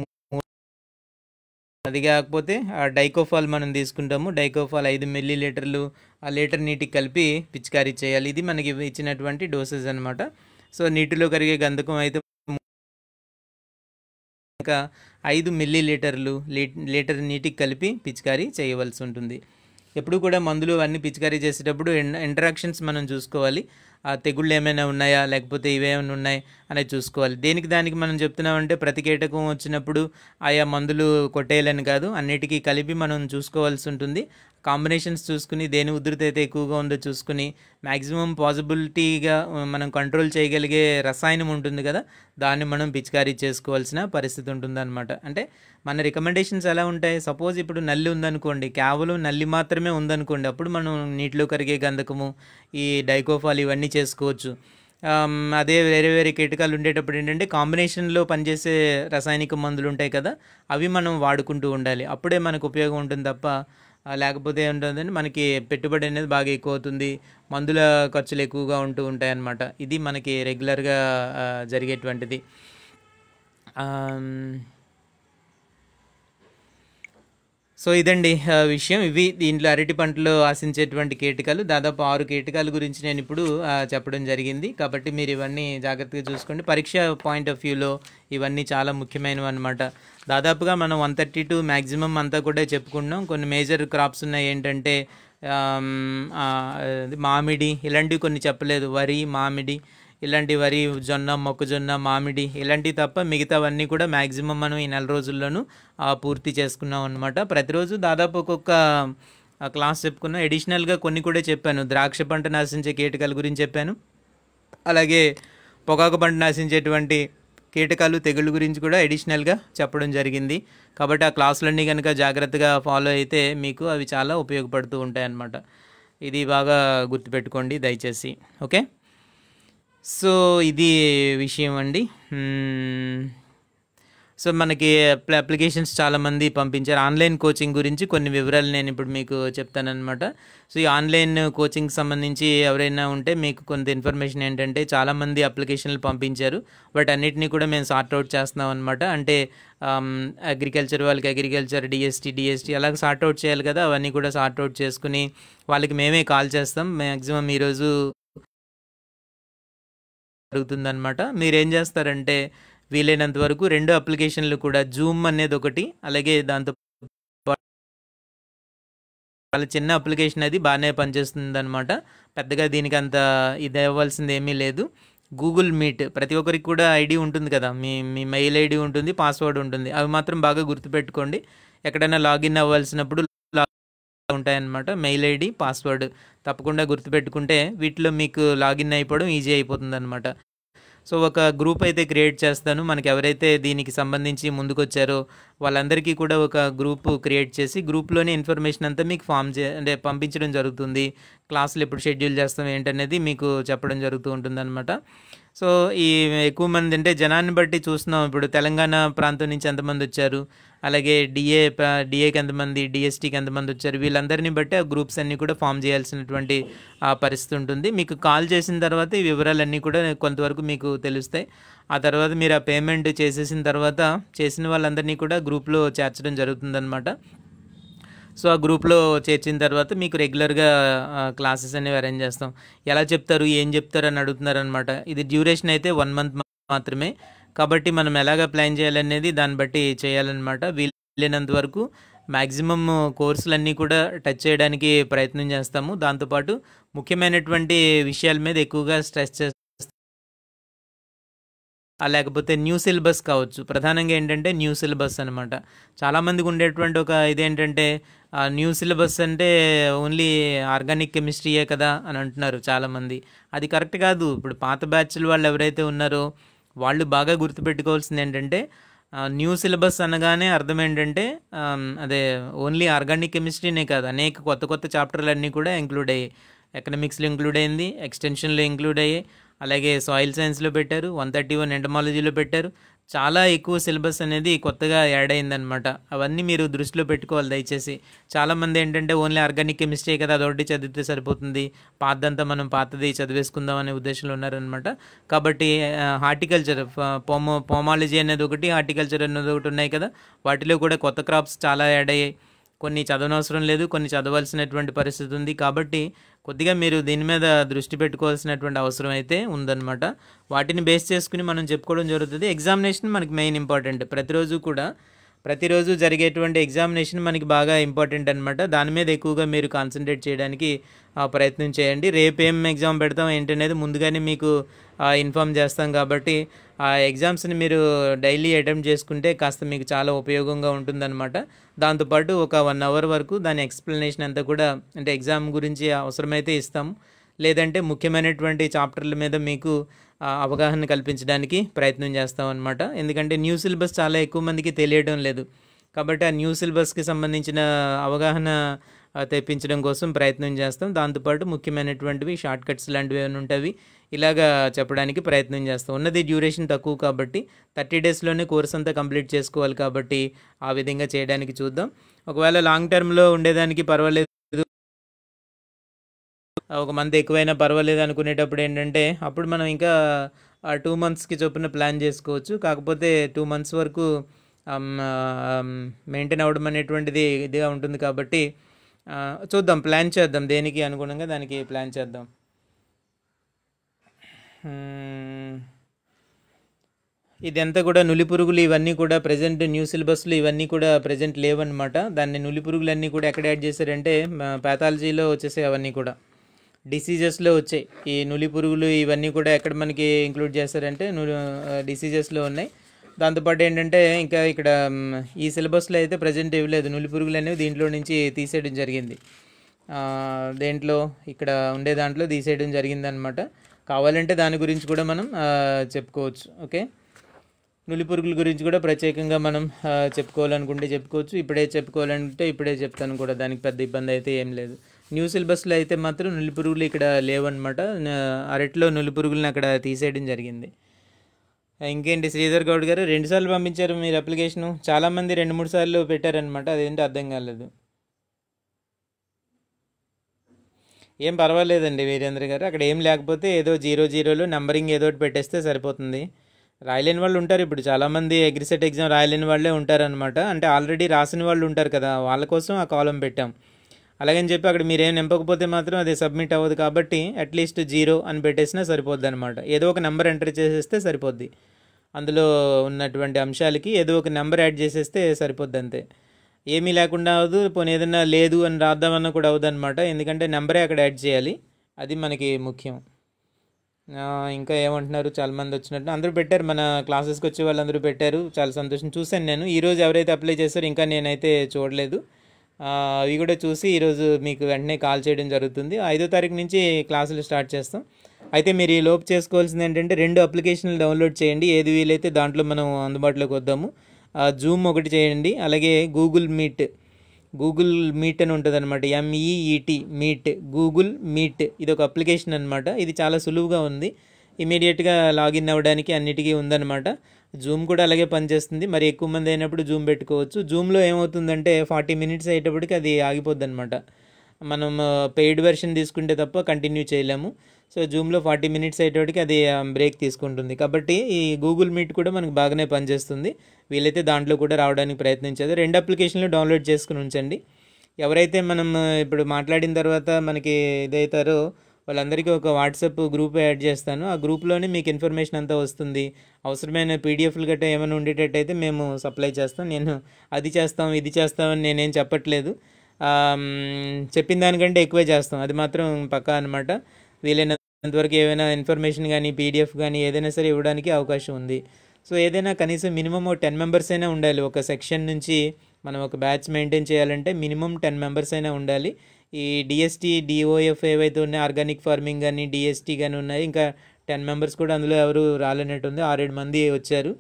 అది కాకపోతే ఆ డైకోఫాల్ మనం తీసుకుంటాము డైకోఫాల్ ఐదు మిల్లీ లీటర్లు ఆ లీటర్ నీటికి కలిపి పిచికారీ చేయాలి ఇది మనకి ఇచ్చినటువంటి డోసెస్ అనమాట సో నీటిలో కరిగే గంధకం అయితే ఇంకా ఐదు మిల్లీ లీటర్లు లీటర్ నీటికి కలిపి పిచికారీ చేయవలసి ఉంటుంది ఎప్పుడు కూడా మందులు అన్నీ పిచికారీ చేసేటప్పుడు ఇంటరాక్షన్స్ మనం చూసుకోవాలి ఆ తెగుళ్ళు ఏమైనా ఉన్నాయా లేకపోతే ఇవేమైనా ఉన్నాయి అనేది చూసుకోవాలి దేనికి దానికి మనం చెప్తున్నామంటే ప్రతి కీటకం వచ్చినప్పుడు ఆయా మందులు కొట్టేయాలని కాదు అన్నిటికీ కలిపి మనం చూసుకోవాల్సి ఉంటుంది కాంబినేషన్స్ చూసుకుని దేని ఉధృతి అయితే ఎక్కువగా ఉందో చూసుకుని మ్యాక్సిమం పాసిబిలిటీగా మనం కంట్రోల్ చేయగలిగే రసాయనం ఉంటుంది కదా దాన్ని మనం పిచికారీ చేసుకోవాల్సిన పరిస్థితి ఉంటుందన్నమాట అంటే మన రికమెండేషన్స్ ఎలా ఉంటాయి సపోజ్ ఇప్పుడు నల్లి ఉందనుకోండి కేవలం నల్లి మాత్రమే ఉందనుకోండి అప్పుడు మనం నీటిలో కరిగే గంధకము ఈ డైకోఫాల్ ఇవన్నీ చేసుకోవచ్చు అదే వేరే వేరే కీటకాలు ఉండేటప్పుడు ఏంటంటే కాంబినేషన్లో పనిచేసే రసాయనిక మందులు ఉంటాయి కదా అవి మనం వాడుకుంటూ ఉండాలి అప్పుడే మనకు ఉపయోగం ఉంటుంది తప్ప లేకపోతే ఏంటంటే మనకి పెట్టుబడి అనేది బాగా ఎక్కువ అవుతుంది మందుల ఖర్చులు ఎక్కువగా ఉంటూ ఉంటాయన్నమాట ఇది మనకి రెగ్యులర్గా జరిగేటువంటిది సో ఇదండి విషయం ఇవి దీంట్లో అరటి పంటలు ఆశించేటువంటి కీటకాలు దాదాపు ఆరు కీటకాల గురించి నేను ఇప్పుడు చెప్పడం జరిగింది కాబట్టి మీరు ఇవన్నీ జాగ్రత్తగా చూసుకోండి పరీక్ష పాయింట్ ఆఫ్ వ్యూలో ఇవన్నీ చాలా ముఖ్యమైనవి అనమాట దాదాపుగా మనం వన్ థర్టీ టూ మ్యాక్సిమం అంతా కూడా చెప్పుకున్నాం కొన్ని మేజర్ క్రాప్స్ ఉన్నాయి ఏంటంటే మామిడి ఇలాంటివి కొన్ని చెప్పలేదు వరి మామిడి ఇలాంటి వరి జొన్న మొక్కజొన్న మామిడి ఇలాంటివి తప్ప మిగతావన్నీ కూడా మ్యాక్సిమం మనం ఈ నెల రోజుల్లోనూ పూర్తి చేసుకున్నాం అనమాట ప్రతిరోజు దాదాపు ఒక్కొక్క క్లాస్ చెప్పుకున్నాం ఎడిషనల్గా కొన్ని కూడా చెప్పాను ద్రాక్ష పంట నాశించే కీటకాల గురించి చెప్పాను అలాగే పొగాకు పంట నాశించేటువంటి కీటకాలు తెగుళ్ళ గురించి కూడా ఎడిషనల్గా చెప్పడం జరిగింది కాబట్టి ఆ క్లాసులన్నీ కనుక జాగ్రత్తగా ఫాలో అయితే మీకు అవి చాలా ఉపయోగపడుతూ ఉంటాయన్నమాట ఇది బాగా గుర్తుపెట్టుకోండి దయచేసి ఓకే సో ఇది విషయం అండి సో మనకి అప్లికేషన్స్ చాలామంది పంపించారు ఆన్లైన్ కోచింగ్ గురించి కొన్ని వివరాలు నేను ఇప్పుడు మీకు చెప్తానమాట సో ఈ ఆన్లైన్ కోచింగ్ సంబంధించి ఎవరైనా ఉంటే మీకు కొంత ఇన్ఫర్మేషన్ ఏంటంటే చాలామంది అప్లికేషన్లు పంపించారు బట్ అన్నిటినీ కూడా మేము సార్ట్అవుట్ చేస్తున్నాం అనమాట అంటే అగ్రికల్చర్ వాళ్ళకి అగ్రికల్చర్ డిఎస్టీ డిఎస్టీ అలాగే సార్ట్అవుట్ చేయాలి కదా అవన్నీ కూడా సార్ట్అవుట్ చేసుకుని వాళ్ళకి మేమే కాల్ చేస్తాం మ్యాక్సిమం ఈరోజు జరుగుతుందనమాట మీరేం చేస్తారంటే వీలైనంత వరకు రెండు అప్లికేషన్లు కూడా జూమ్ అనేది ఒకటి అలాగే దాంతో వాళ్ళ చిన్న అప్లికేషన్ అది బాగానే పనిచేస్తుంది అనమాట పెద్దగా దీనికి అంత ఇది అవ్వాల్సింది ఏమీ లేదు గూగుల్ మీట్ ప్రతి ఒక్కరికి కూడా ఐడి ఉంటుంది కదా మీ మీ మెయిల్ ఐడి ఉంటుంది పాస్వర్డ్ ఉంటుంది అవి మాత్రం బాగా గుర్తుపెట్టుకోండి ఎక్కడైనా లాగిన్ అవ్వాల్సినప్పుడు ఉంటాయన్నమాట మెయిల్ ఐడి పాస్వర్డ్ తప్పకుండా గుర్తుపెట్టుకుంటే వీటిలో మీకు లాగిన్ అయిపోవడం ఈజీ అయిపోతుంది అనమాట సో ఒక గ్రూప్ అయితే క్రియేట్ చేస్తాను మనకి ఎవరైతే దీనికి సంబంధించి ముందుకొచ్చారో వాళ్ళందరికీ కూడా ఒక గ్రూప్ క్రియేట్ చేసి గ్రూప్లోనే ఇన్ఫర్మేషన్ అంతా మీకు ఫామ్ చే అంటే పంపించడం జరుగుతుంది క్లాసులు ఎప్పుడు షెడ్యూల్ చేస్తాం ఏంటనేది మీకు చెప్పడం జరుగుతూ అనమాట సో ఈ ఎక్కువ మంది అంటే జనాన్ని బట్టి చూస్తున్నాం ఇప్పుడు తెలంగాణ ప్రాంతం నుంచి ఎంతమంది వచ్చారు అలాగే డిఏ డిఏకి ఎంతమంది డిఎస్టీకి ఎంతమంది వచ్చారు వీళ్ళందరినీ బట్టి ఆ గ్రూప్స్ అన్నీ కూడా ఫామ్ చేయాల్సినటువంటి పరిస్థితి ఉంటుంది మీకు కాల్ చేసిన తర్వాత ఈ వివరాలన్నీ కూడా కొంతవరకు మీకు తెలుస్తాయి ఆ తర్వాత మీరు ఆ పేమెంట్ చేసేసిన తర్వాత చేసిన వాళ్ళందరినీ కూడా గ్రూప్లో చేర్చడం జరుగుతుందన్నమాట సో ఆ గ్రూప్లో చేర్చిన తర్వాత మీకు రెగ్యులర్గా క్లాసెస్ అనేవి అరేంజ్ చేస్తాం ఎలా చెప్తారు ఏం చెప్తారు అని అనమాట ఇది డ్యూరేషన్ అయితే వన్ మంత్ మాత్రమే కాబట్టి మనం ఎలాగ ప్లాన్ చేయాలనేది దాన్ని బట్టి చేయాలన్నమాట వీలైనంత వరకు మ్యాక్సిమం కోర్సులన్నీ కూడా టచ్ చేయడానికి ప్రయత్నం చేస్తాము దాంతోపాటు ముఖ్యమైనటువంటి విషయాల మీద ఎక్కువగా స్ట్రెస్ చేస్తాం లేకపోతే న్యూ సిలబస్ కావచ్చు ప్రధానంగా ఏంటంటే న్యూ సిలబస్ అనమాట చాలామందికి ఉండేటువంటి ఒక ఇదేంటంటే న్యూ సిలబస్ అంటే ఓన్లీ ఆర్గానిక్ కెమిస్ట్రీయే కదా అని అంటున్నారు చాలామంది అది కరెక్ట్ కాదు ఇప్పుడు పాత బ్యాచ్లు వాళ్ళు ఎవరైతే ఉన్నారో వాళ్ళు బాగా గుర్తుపెట్టుకోవాల్సింది ఏంటంటే న్యూ సిలబస్ అనగానే అర్థం ఏంటంటే అదే ఓన్లీ ఆర్గానిక్ కెమిస్ట్రీనే కాదు అనేక కొత్త కొత్త చాప్టర్లు అన్నీ కూడా ఇంక్లూడ్ అయ్యాయి ఎకనామిక్స్లో ఇంక్లూడ్ అయింది ఎక్స్టెన్షన్లో ఇంక్లూడ్ అయ్యాయి అలాగే సాయిల్ సైన్స్లో పెట్టారు వన్ థర్టీ వన్ ఎంటమాలజీలో పెట్టారు చాలా ఎక్కువ సిలబస్ అనేది కొత్తగా యాడ్ అయిందనమాట అవన్నీ మీరు దృష్టిలో పెట్టుకోవాలి దయచేసి చాలామంది ఏంటంటే ఓన్లీ ఆర్గానిక్ కెమిస్ట్రీ కదా అదొకటి చదివితే సరిపోతుంది పాతదంతా మనం పాతది చదివేసుకుందాం అనే ఉద్దేశంలో ఉన్నారనమాట కాబట్టి హార్టికల్చర్ పోమో పోమాలజీ అనేది ఒకటి హార్టికల్చర్ అనేది ఒకటి ఉన్నాయి కదా వాటిలో కూడా కొత్త క్రాప్స్ చాలా యాడ్ అయ్యాయి కొన్ని చదవనవసరం లేదు కొన్ని చదవలసినటువంటి పరిస్థితి ఉంది కాబట్టి కొద్దిగా మీరు దీని మీద దృష్టి పెట్టుకోవాల్సినటువంటి అవసరం అయితే ఉందన్నమాట వాటిని బేస్ చేసుకుని మనం చెప్పుకోవడం జరుగుతుంది ఎగ్జామినేషన్ మనకి మెయిన్ ఇంపార్టెంట్ ప్రతిరోజు కూడా ప్రతిరోజు జరిగేటువంటి ఎగ్జామినేషన్ మనకి బాగా ఇంపార్టెంట్ అనమాట దాని మీద ఎక్కువగా మీరు కాన్సన్ట్రేట్ చేయడానికి ప్రయత్నం చేయండి రేపు ఏం ఎగ్జామ్ పెడతాం ఏంటనేది ముందుగానే మీకు ఇన్ఫామ్ చేస్తాం కాబట్టి ఆ ఎగ్జామ్స్ని మీరు డైలీ అటెంప్ట్ చేసుకుంటే కాస్త మీకు చాలా ఉపయోగంగా ఉంటుందన్నమాట దాంతోపాటు ఒక వన్ అవర్ వరకు దాని ఎక్స్ప్లెనేషన్ అంతా కూడా అంటే ఎగ్జామ్ గురించి అవసరమైతే ఇస్తాం లేదంటే ముఖ్యమైనటువంటి చాప్టర్ల మీద మీకు అవగాహన కల్పించడానికి ప్రయత్నం చేస్తాం అనమాట ఎందుకంటే న్యూ సిలబస్ చాలా ఎక్కువ మందికి తెలియడం లేదు కాబట్టి ఆ న్యూ సిలబస్కి సంబంధించిన అవగాహన తెప్పించడం కోసం ప్రయత్నం చేస్తాం దాంతోపాటు ముఖ్యమైనటువంటివి షార్ట్ కట్స్ లాంటివి ఏమైనా ఉంటాయి ఇలాగా చెప్పడానికి ప్రయత్నం చేస్తాం ఉన్నది డ్యూరేషన్ తక్కువ కాబట్టి థర్టీ డేస్లోనే కోర్స్ అంతా కంప్లీట్ చేసుకోవాలి కాబట్టి ఆ విధంగా చేయడానికి చూద్దాం ఒకవేళ లాంగ్ టర్మ్లో ఉండేదానికి పర్వాలేదు ఒక మంత్ ఎక్కువైనా పర్వాలేదు అనుకునేటప్పుడు ఏంటంటే అప్పుడు మనం ఇంకా టూ మంత్స్కి చొప్పున ప్లాన్ చేసుకోవచ్చు కాకపోతే టూ మంత్స్ వరకు మెయింటైన్ అవ్వడం అనేటువంటిది ఇదిగా ఉంటుంది కాబట్టి చూద్దాం ప్లాన్ చేద్దాం దేనికి అనుగుణంగా దానికి ప్లాన్ చేద్దాం ఇదంతా కూడా నులి పురుగులు ఇవన్నీ కూడా ప్రజెంట్ న్యూ సిలబస్లు ఇవన్నీ కూడా ప్రజెంట్ లేవన్నమాట దాన్ని నులి అన్నీ కూడా ఎక్కడ యాడ్ చేశారంటే ప్యాథాలజీలో వచ్చేసే అవన్నీ కూడా డిసీజెస్లో వచ్చాయి ఈ నులి పురుగులు ఇవన్నీ కూడా ఎక్కడ మనకి ఇంక్లూడ్ చేస్తారంటే డిసీజెస్లో ఉన్నాయి దాంతోపాటు ఏంటంటే ఇంకా ఇక్కడ ఈ సిలబస్లో అయితే ప్రజెంట్ ఇవ్వలేదు నులి పురుగులు అనేవి దీంట్లో నుంచి తీసేయడం జరిగింది దేంట్లో ఇక్కడ ఉండే దాంట్లో తీసేయడం జరిగింది అనమాట కావాలంటే దాని గురించి కూడా మనం చెప్పుకోవచ్చు ఓకే నులి పురుగుల గురించి కూడా ప్రత్యేకంగా మనం చెప్పుకోవాలనుకుంటే చెప్పుకోవచ్చు ఇప్పుడే చెప్పుకోవాలంటే ఇప్పుడే చెప్తాను కూడా దానికి పెద్ద ఇబ్బంది అయితే ఏం లేదు న్యూ సిలబస్లో అయితే మాత్రం నులిపురుగులు ఇక్కడ లేవన్నమాట అరటిలో నులిపురుగులను అక్కడ తీసేయడం జరిగింది ఇంకేంటి శ్రీధర్ గౌడ్ గారు రెండుసార్లు పంపించారు మీరు అప్లికేషను చాలామంది రెండు మూడు సార్లు పెట్టారనమాట అదేంటి అర్థం కాలేదు ఏం పర్వాలేదండి వీరేంద్ర గారు అక్కడ ఏం లేకపోతే ఏదో జీరో జీరోలో నంబరింగ్ ఏదో ఒకటి పెట్టేస్తే సరిపోతుంది రాయలేని వాళ్ళు ఉంటారు ఇప్పుడు చాలామంది అగ్రిసెట్ ఎగ్జామ్ రాయలేని వాళ్ళే ఉంటారనమాట అంటే ఆల్రెడీ రాసిన వాళ్ళు ఉంటారు కదా వాళ్ళ కోసం ఆ కాలం పెట్టాం అలాగని చెప్పి అక్కడ మీరు ఏం నింపకపోతే మాత్రం అది సబ్మిట్ అవ్వదు కాబట్టి అట్లీస్ట్ జీరో అని పెట్టేసినా సరిపోద్ది అనమాట ఏదో ఒక నెంబర్ ఎంటర్ చేసేస్తే సరిపోద్ది అందులో ఉన్నటువంటి అంశాలకి ఏదో ఒక నెంబర్ యాడ్ చేసేస్తే సరిపోద్ది అంతే ఏమీ లేకుండా అవదు పోనీ ఏదన్నా లేదు అని రాద్దామన్నా కూడా అవ్వదు అనమాట ఎందుకంటే నెంబరే అక్కడ యాడ్ చేయాలి అది మనకి ముఖ్యం ఇంకా ఏమంటున్నారు చాలామంది వచ్చినట్టు అందరూ పెట్టారు మన క్లాసెస్కి వచ్చే వాళ్ళందరూ పెట్టారు చాలా సంతోషం చూశాను నేను ఈరోజు ఎవరైతే అప్లై చేస్తారో ఇంకా నేనైతే చూడలేదు అవి కూడా చూసి ఈరోజు మీకు వెంటనే కాల్ చేయడం జరుగుతుంది ఐదో తారీఖు నుంచి క్లాసులు స్టార్ట్ చేస్తాం అయితే మీరు ఈ లోపు చేసుకోవాల్సింది ఏంటంటే రెండు అప్లికేషన్లు డౌన్లోడ్ చేయండి ఏది వీలైతే దాంట్లో మనం అందుబాటులోకి వద్దాము జూమ్ ఒకటి చేయండి అలాగే గూగుల్ మీట్ గూగుల్ మీట్ అని ఉంటుంది అనమాట M e e Meet Google Meet ఇది ఒక అప్లికేషన్ అనమాట ఇది చాలా సులువుగా ఉంది ఇమీడియట్గా లాగిన్ అవ్వడానికి అన్నిటికీ ఉందన్నమాట జూమ్ కూడా అలాగే పనిచేస్తుంది మరి ఎక్కువ మంది అయినప్పుడు జూమ్ పెట్టుకోవచ్చు జూమ్లో ఏమవుతుందంటే ఫార్టీ మినిట్స్ అయ్యేటప్పటికి అది ఆగిపోద్ది అనమాట మనం పెయిడ్ వెర్షన్ తీసుకుంటే తప్ప కంటిన్యూ చేయలేము సో జూమ్లో ఫార్టీ మినిట్స్ అయ్యేటప్పటికి అది బ్రేక్ తీసుకుంటుంది కాబట్టి ఈ గూగుల్ మీట్ కూడా మనకు బాగానే పనిచేస్తుంది వీలైతే దాంట్లో కూడా రావడానికి ప్రయత్నించదు రెండు అప్లికేషన్లు డౌన్లోడ్ చేసుకుని ఉంచండి ఎవరైతే మనం ఇప్పుడు మాట్లాడిన తర్వాత మనకి ఇదవుతారో వాళ్ళందరికీ ఒక వాట్సాప్ గ్రూప్ యాడ్ చేస్తాను ఆ గ్రూప్లోనే మీకు ఇన్ఫర్మేషన్ అంతా వస్తుంది అవసరమైన పీడిఎఫ్లు గట్టా ఏమైనా ఉండేటట్టయితే మేము సప్లై చేస్తాం నేను అది చేస్తాం ఇది చేస్తామని నేనేం చెప్పట్లేదు చెప్పిన దానికంటే ఎక్కువే చేస్తాం అది మాత్రం పక్కా అనమాట వీలైనంతవరకు ఏమైనా ఇన్ఫర్మేషన్ కానీ పీడిఎఫ్ కానీ ఏదైనా సరే ఇవ్వడానికి అవకాశం ఉంది సో ఏదైనా కనీసం మినిమం టెన్ మెంబర్స్ అయినా ఉండాలి ఒక సెక్షన్ నుంచి మనం ఒక బ్యాచ్ మెయింటైన్ చేయాలంటే మినిమం టెన్ మెంబర్స్ అయినా ఉండాలి ఈ డిఎస్టీ డిఓఎఫ్ ఏవైతే ఉన్నాయి ఆర్గానిక్ ఫార్మింగ్ కానీ డిఎస్టీ కానీ ఉన్నాయి ఇంకా టెన్ మెంబర్స్ కూడా అందులో ఎవరు రాలేనట్టుంది ఆరేడు మంది వచ్చారు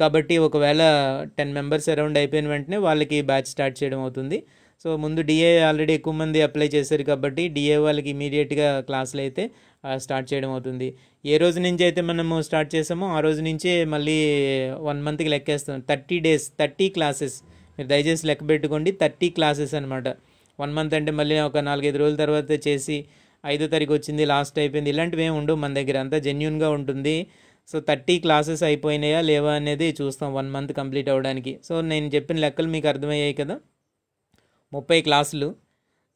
కాబట్టి ఒకవేళ టెన్ మెంబర్స్ అరౌండ్ అయిపోయిన వెంటనే వాళ్ళకి బ్యాచ్ స్టార్ట్ చేయడం అవుతుంది సో ముందు డిఏ ఆల్రెడీ ఎక్కువ మంది అప్లై చేశారు కాబట్టి డిఏ వాళ్ళకి ఇమీడియట్గా క్లాసులు అయితే స్టార్ట్ చేయడం అవుతుంది ఏ రోజు నుంచి అయితే మనము స్టార్ట్ చేసామో ఆ రోజు నుంచే మళ్ళీ వన్ మంత్కి లెక్కేస్తాం థర్టీ డేస్ థర్టీ క్లాసెస్ మీరు దయచేసి లెక్క పెట్టుకోండి థర్టీ క్లాసెస్ అనమాట వన్ మంత్ అంటే మళ్ళీ ఒక నాలుగైదు రోజుల తర్వాత చేసి ఐదో తారీఖు వచ్చింది లాస్ట్ అయిపోయింది ఇలాంటివి ఏమి ఉండవు మన దగ్గర అంతా జెన్యున్గా ఉంటుంది సో థర్టీ క్లాసెస్ అయిపోయినాయా లేవా అనేది చూస్తాం వన్ మంత్ కంప్లీట్ అవ్వడానికి సో నేను చెప్పిన లెక్కలు మీకు అర్థమయ్యాయి కదా ముప్పై క్లాసులు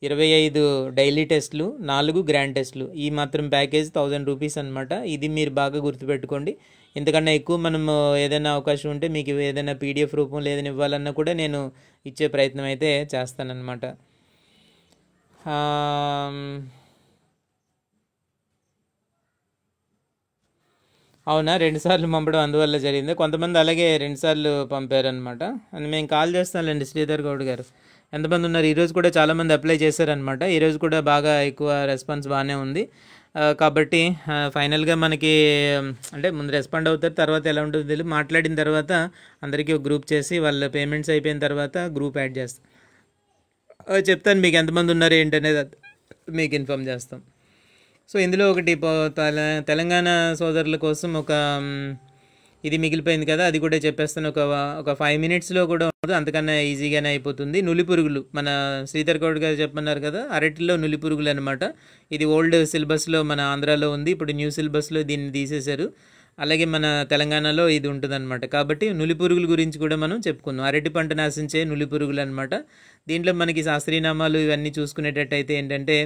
ఇరవై ఐదు డైలీ టెస్ట్లు నాలుగు గ్రాండ్ టెస్ట్లు ఈ మాత్రం ప్యాకేజ్ థౌజండ్ రూపీస్ అనమాట ఇది మీరు బాగా గుర్తుపెట్టుకోండి ఎందుకన్నా ఎక్కువ మనం ఏదైనా అవకాశం ఉంటే మీకు ఏదైనా పీడిఎఫ్ రూపం లేదని ఇవ్వాలన్నా కూడా నేను ఇచ్చే ప్రయత్నం అయితే చేస్తానన్నమాట అవునా రెండుసార్లు పంపడం అందువల్ల జరిగింది కొంతమంది అలాగే రెండుసార్లు పంపారనమాట అని మేము కాల్ చేస్తానులేండి శ్రీధర్ గౌడ్ గారు ఎంతమంది ఉన్నారు ఈరోజు కూడా చాలామంది అప్లై చేశారనమాట ఈరోజు కూడా బాగా ఎక్కువ రెస్పాన్స్ బాగానే ఉంది కాబట్టి ఫైనల్గా మనకి అంటే ముందు రెస్పాండ్ అవుతారు తర్వాత ఎలా ఉంటుందో తెలియదు మాట్లాడిన తర్వాత అందరికీ ఒక గ్రూప్ చేసి వాళ్ళ పేమెంట్స్ అయిపోయిన తర్వాత గ్రూప్ యాడ్ చేస్తాం చెప్తాను మీకు ఎంతమంది ఉన్నారు ఏంటనేది మీకు ఇన్ఫామ్ చేస్తాం సో ఇందులో ఒకటి తెలంగాణ సోదరుల కోసం ఒక ఇది మిగిలిపోయింది కదా అది కూడా చెప్పేస్తాను ఒక ఒక ఫైవ్ మినిట్స్లో కూడా ఉండదు అంతకన్నా ఈజీగానే అయిపోతుంది నులి పురుగులు మన శ్రీధర్ గౌడ్ గారు చెప్పన్నారు కదా అరటిలో నులి పురుగులు అనమాట ఇది ఓల్డ్ సిలబస్లో మన ఆంధ్రాలో ఉంది ఇప్పుడు న్యూ సిలబస్లో దీన్ని తీసేశారు అలాగే మన తెలంగాణలో ఇది ఉంటుందన్నమాట కాబట్టి నులి పురుగుల గురించి కూడా మనం చెప్పుకుందాం అరటి పంట నాశించే నులి పురుగులు అనమాట దీంట్లో మనకి శాస్త్రీయనామాలు ఇవన్నీ చూసుకునేటట్టయితే ఏంటంటే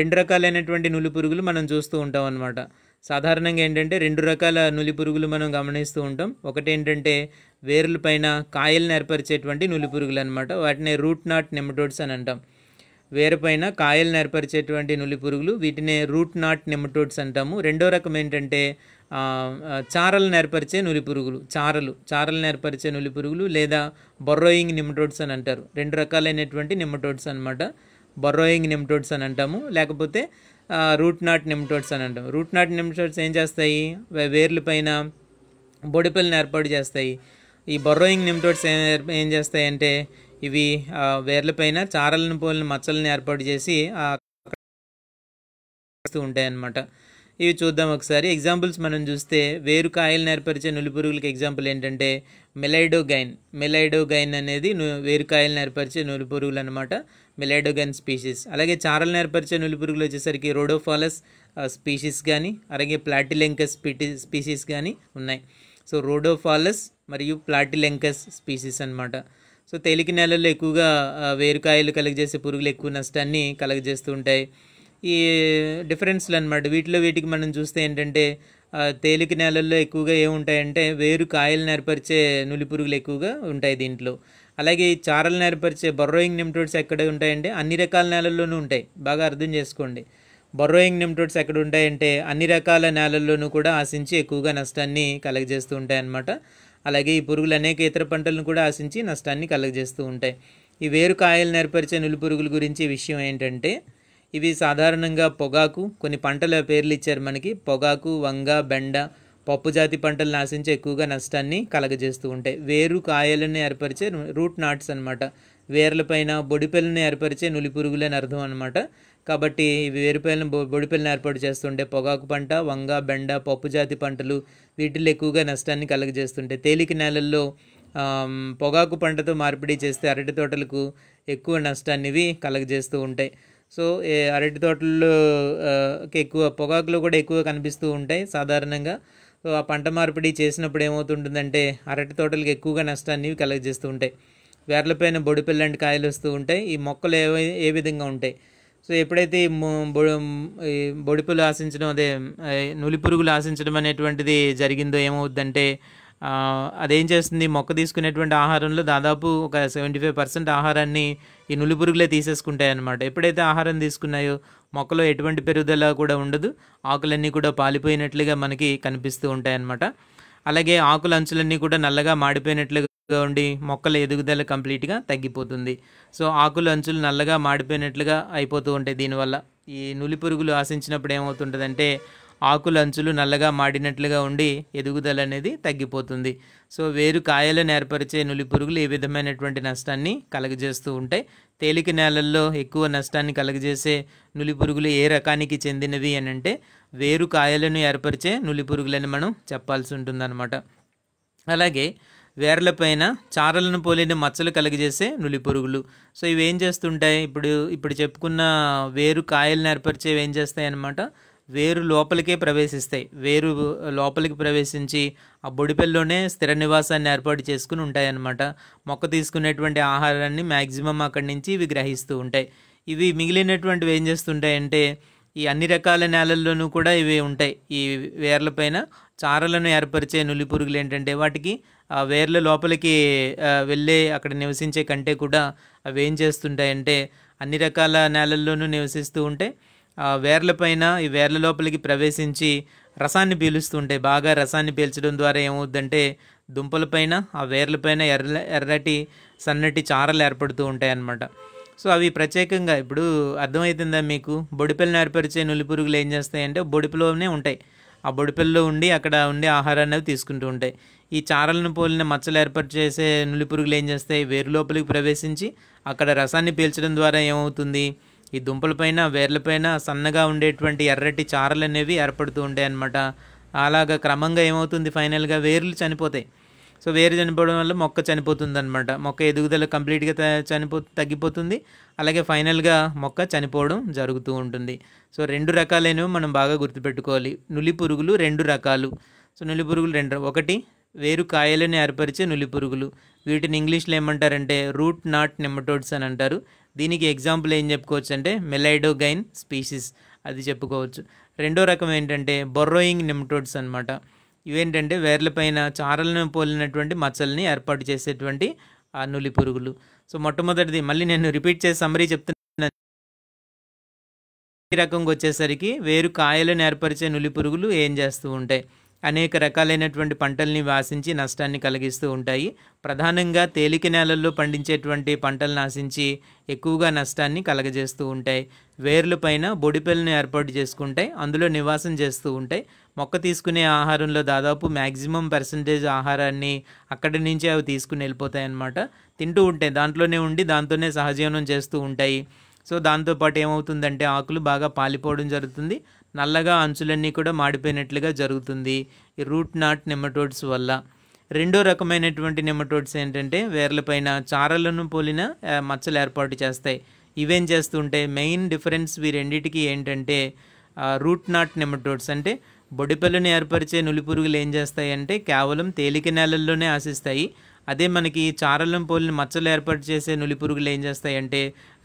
రెండు రకాలైనటువంటి నులి పురుగులు మనం చూస్తూ ఉంటాం అనమాట సాధారణంగా ఏంటంటే రెండు రకాల నులి పురుగులు మనం గమనిస్తూ ఉంటాం ఒకటి ఏంటంటే వేర్ల పైన కాయలను ఏర్పరిచేటువంటి నులి పురుగులు అనమాట వాటిని రూట్ నాట్ నెమటోడ్స్ అని అంటాం వేరు పైన కాయలను ఏర్పరిచేటువంటి నులి పురుగులు వీటినే రూట్ నాట్ నెమటోడ్స్ అంటాము రెండో రకం ఏంటంటే చారలను ఏర్పరిచే నులి పురుగులు చారలు చారలను ఏర్పరిచే నులి పురుగులు లేదా బొర్రోయింగ్ నిమటోడ్స్ అని అంటారు రెండు రకాలైనటువంటి నిమటోడ్స్ అనమాట బర్రోయింగ్ నిమ్టోడ్స్ అని అంటాము లేకపోతే రూట్ నాట్ నిమ్టోడ్స్ అని అంటాము రూట్ నాట్ నిమ్టోడ్స్ ఏం చేస్తాయి వేర్ల పైన బొడిపల్లిని ఏర్పాటు చేస్తాయి ఈ బర్రోయింగ్ నిమ్టోడ్స్ ఏం ఏం చేస్తాయి అంటే ఇవి వేర్లపైన చారలను పోలిన మచ్చలను ఏర్పాటు చేసి ఉంటాయన్నమాట ఇవి చూద్దాం ఒకసారి ఎగ్జాంపుల్స్ మనం చూస్తే వేరు కాయలను ఏర్పరిచే నులిపురుగులకి ఎగ్జాంపుల్ ఏంటంటే మెలైడోగైన్ మెలైడోగైన్ అనేది వేరుకాయలను ఏర్పరిచే నులిపురుగులు అనమాట మెలాడోగన్ స్పీషీస్ అలాగే చారలు నేర్పరిచే నులిపురుగులు వచ్చేసరికి రోడోఫాలస్ స్పీషీస్ కానీ అలాగే ప్లాటిలెంకస్ స్పీషీస్ కానీ ఉన్నాయి సో రోడోఫాలస్ మరియు ప్లాటిలెంకస్ స్పీషీస్ అనమాట సో తేలిక నేలల్లో ఎక్కువగా వేరుకాయలు కలగజేసే పురుగులు ఎక్కువ నష్టాన్ని కలగజేస్తూ ఉంటాయి ఈ డిఫరెన్స్లు అనమాట వీటిలో వీటికి మనం చూస్తే ఏంటంటే తేలిక నేలల్లో ఎక్కువగా ఏముంటాయంటే వేరు కాయలు నేర్పరిచే నులి పురుగులు ఎక్కువగా ఉంటాయి దీంట్లో అలాగే ఈ చారలు నేర్పరిచే బర్రోయింగ్ నిమ్టోడ్స్ ఎక్కడ ఉంటాయంటే అన్ని రకాల నేలల్లోనూ ఉంటాయి బాగా అర్థం చేసుకోండి బర్రోయింగ్ నిమ్టోడ్స్ ఎక్కడ ఉంటాయంటే అన్ని రకాల నేలల్లోనూ కూడా ఆశించి ఎక్కువగా నష్టాన్ని కలగజేస్తూ ఉంటాయి అన్నమాట అలాగే ఈ పురుగులు అనేక ఇతర పంటలను కూడా ఆశించి నష్టాన్ని కలగజేస్తూ ఉంటాయి ఈ వేరు కాయలు నేర్పరిచే నులి పురుగుల గురించి విషయం ఏంటంటే ఇవి సాధారణంగా పొగాకు కొన్ని పంటల పేర్లు ఇచ్చారు మనకి పొగాకు వంగ బెండ పప్పుజాతి పంటలు నాశించి ఎక్కువగా నష్టాన్ని కలగజేస్తూ ఉంటాయి వేరు కాయలను ఏర్పరిచే రూట్ నాట్స్ అనమాట వేర్లపైన బొడిపెలను ఏర్పరిచే నులి పురుగులని అర్థం అనమాట కాబట్టి ఇవి వేరుపైన బొడిపెలను ఏర్పాటు చేస్తుంటే పొగాకు పంట వంగ బెండ పప్పుజాతి పంటలు వీటిల్లో ఎక్కువగా నష్టాన్ని కలగజేస్తుంటాయి తేలిక నేలల్లో పొగాకు పంటతో మార్పిడి చేస్తే అరటి తోటలకు ఎక్కువ నష్టాన్ని ఇవి కలగజేస్తూ ఉంటాయి సో అరటి తోటల్లో ఎక్కువ పొగాకులో కూడా ఎక్కువ కనిపిస్తూ ఉంటాయి సాధారణంగా ఆ పంట మార్పిడి చేసినప్పుడు ఏమవుతుంటుందంటే అరటి తోటలకు ఎక్కువగా నష్టాన్ని కలగజేస్తూ ఉంటాయి వేర్లపైన బొడిపిల్లంటి కాయలు వస్తూ ఉంటాయి ఈ మొక్కలు ఏ ఏ విధంగా ఉంటాయి సో ఎప్పుడైతే ఈ బొడిపులు ఆశించడం అదే నులి పురుగులు ఆశించడం అనేటువంటిది జరిగిందో ఏమవుతుందంటే అదేం చేస్తుంది మొక్క తీసుకునేటువంటి ఆహారంలో దాదాపు ఒక సెవెంటీ ఫైవ్ పర్సెంట్ ఆహారాన్ని ఈ నులిపురుగులే తీసేసుకుంటాయి అన్నమాట ఎప్పుడైతే ఆహారం తీసుకున్నాయో మొక్కలో ఎటువంటి పెరుగుదల కూడా ఉండదు ఆకులన్నీ కూడా పాలిపోయినట్లుగా మనకి కనిపిస్తూ ఉంటాయన్నమాట అలాగే ఆకుల అంచులన్నీ కూడా నల్లగా మాడిపోయినట్లుగా ఉండి మొక్కల ఎదుగుదల కంప్లీట్గా తగ్గిపోతుంది సో ఆకుల అంచులు నల్లగా మాడిపోయినట్లుగా అయిపోతూ ఉంటాయి దీనివల్ల ఈ నులి పురుగులు ఆశించినప్పుడు ఏమవుతుంటుందంటే ఆకులంచులు నల్లగా మాడినట్లుగా ఉండి ఎదుగుదల అనేది తగ్గిపోతుంది సో వేరు కాయలను ఏర్పరిచే నులి పురుగులు ఈ విధమైనటువంటి నష్టాన్ని కలగజేస్తూ ఉంటాయి తేలిక నేలల్లో ఎక్కువ నష్టాన్ని కలగజేసే నులి పురుగులు ఏ రకానికి చెందినవి అని అంటే వేరు కాయలను ఏర్పరిచే నులి పురుగులని మనం చెప్పాల్సి ఉంటుందన్నమాట అలాగే వేర్లపైన చారలను పోలిన మచ్చలు కలిగజేసే నులి పురుగులు సో ఇవి ఏం చేస్తుంటాయి ఇప్పుడు ఇప్పుడు చెప్పుకున్న వేరు కాయలను ఏర్పరిచేవి ఏం చేస్తాయి అన్నమాట వేరు లోపలికే ప్రవేశిస్తాయి వేరు లోపలికి ప్రవేశించి ఆ బొడిపెల్లోనే స్థిర నివాసాన్ని ఏర్పాటు చేసుకుని ఉంటాయన్నమాట మొక్క తీసుకునేటువంటి ఆహారాన్ని మ్యాక్సిమం అక్కడి నుంచి ఇవి గ్రహిస్తూ ఉంటాయి ఇవి మిగిలినటువంటివి ఏం చేస్తుంటాయంటే ఈ అన్ని రకాల నేలల్లోనూ కూడా ఇవి ఉంటాయి ఈ వేర్లపైన చారలను ఏర్పరిచే నులి పురుగులు ఏంటంటే వాటికి ఆ వేర్ల లోపలికి వెళ్ళే అక్కడ నివసించే కంటే కూడా అవి ఏం చేస్తుంటాయంటే అన్ని రకాల నేలల్లోనూ నివసిస్తూ ఉంటాయి వేర్లపైన ఈ వేర్ల లోపలికి ప్రవేశించి రసాన్ని పీలుస్తుంటాయి బాగా రసాన్ని పీల్చడం ద్వారా ఏమవుద్దంటే దుంపలపైన ఆ వేర్లపైన ఎర్ర ఎర్రటి సన్నటి చారలు ఏర్పడుతూ ఉంటాయి అన్నమాట సో అవి ప్రత్యేకంగా ఇప్పుడు అర్థమవుతుందా మీకు బొడిపెల్ని ఏర్పరిచే నులి పురుగులు ఏం చేస్తాయంటే బొడిపిలోనే ఉంటాయి ఆ బొడిపెల్లో ఉండి అక్కడ ఉండి ఆహారాన్ని అవి తీసుకుంటూ ఉంటాయి ఈ చారలను పోలిన మచ్చలు ఏర్పాటు చేసే నులి పురుగులు ఏం చేస్తాయి వేరు లోపలికి ప్రవేశించి అక్కడ రసాన్ని పీల్చడం ద్వారా ఏమవుతుంది ఈ దుంపలపైన వేర్లపైన సన్నగా ఉండేటువంటి ఎర్రటి చారలు అనేవి ఏర్పడుతూ ఉంటాయి అనమాట అలాగ క్రమంగా ఏమవుతుంది ఫైనల్గా వేర్లు చనిపోతాయి సో వేరు చనిపోవడం వల్ల మొక్క చనిపోతుంది అనమాట మొక్క ఎదుగుదల కంప్లీట్గా చనిపో తగ్గిపోతుంది అలాగే ఫైనల్గా మొక్క చనిపోవడం జరుగుతూ ఉంటుంది సో రెండు రకాలైనవి మనం బాగా గుర్తుపెట్టుకోవాలి నులి పురుగులు రెండు రకాలు సో నులి పురుగులు రెండు ఒకటి వేరు కాయలను ఏర్పరిచే నులి పురుగులు వీటిని ఇంగ్లీష్లో ఏమంటారంటే రూట్ నాట్ నెమటోడ్స్ అని అంటారు దీనికి ఎగ్జాంపుల్ ఏం చెప్పుకోవచ్చు అంటే మెలైడోగైన్ స్పీసీస్ అది చెప్పుకోవచ్చు రెండో రకం ఏంటంటే బొర్రోయింగ్ నెమటోడ్స్ అనమాట ఇవేంటంటే వేర్లపైన చారలను పోలినటువంటి మచ్చల్ని ఏర్పాటు చేసేటువంటి ఆ నులి పురుగులు సో మొట్టమొదటిది మళ్ళీ నేను రిపీట్ చేసి సమరీ చెప్తున్నాను ఈ రకంగా వచ్చేసరికి వేరు కాయలను ఏర్పరిచే నులి పురుగులు ఏం చేస్తూ ఉంటాయి అనేక రకాలైనటువంటి పంటల్ని ఆశించి నష్టాన్ని కలిగిస్తూ ఉంటాయి ప్రధానంగా తేలిక నేలల్లో పండించేటువంటి పంటలను ఆశించి ఎక్కువగా నష్టాన్ని కలగజేస్తూ ఉంటాయి వేర్ల పైన ఏర్పాటు చేసుకుంటాయి అందులో నివాసం చేస్తూ ఉంటాయి మొక్క తీసుకునే ఆహారంలో దాదాపు మ్యాక్సిమం పర్సంటేజ్ ఆహారాన్ని అక్కడి నుంచే అవి తీసుకుని వెళ్ళిపోతాయి అన్నమాట తింటూ ఉంటాయి దాంట్లోనే ఉండి దాంతోనే సహజీవనం చేస్తూ ఉంటాయి సో దాంతోపాటు ఏమవుతుందంటే ఆకులు బాగా పాలిపోవడం జరుగుతుంది నల్లగా అంచులన్నీ కూడా మాడిపోయినట్లుగా జరుగుతుంది ఈ రూట్ నాట్ నెమటోడ్స్ వల్ల రెండో రకమైనటువంటి నెమటోడ్స్ ఏంటంటే వేర్లపైన చారలను పోలిన మచ్చలు ఏర్పాటు చేస్తాయి ఇవేం చేస్తుంటే మెయిన్ డిఫరెన్స్ ఈ రెండింటికి ఏంటంటే రూట్ నాట్ నెమటోడ్స్ అంటే బొడిపల్లని ఏర్పరిచే నులిపురుగులు ఏం చేస్తాయంటే కేవలం తేలిక నేలల్లోనే ఆశిస్తాయి అదే మనకి చారలం పోలిన మచ్చలు ఏర్పాటు చేసే నులిపురుగులు ఏం చేస్తాయంటే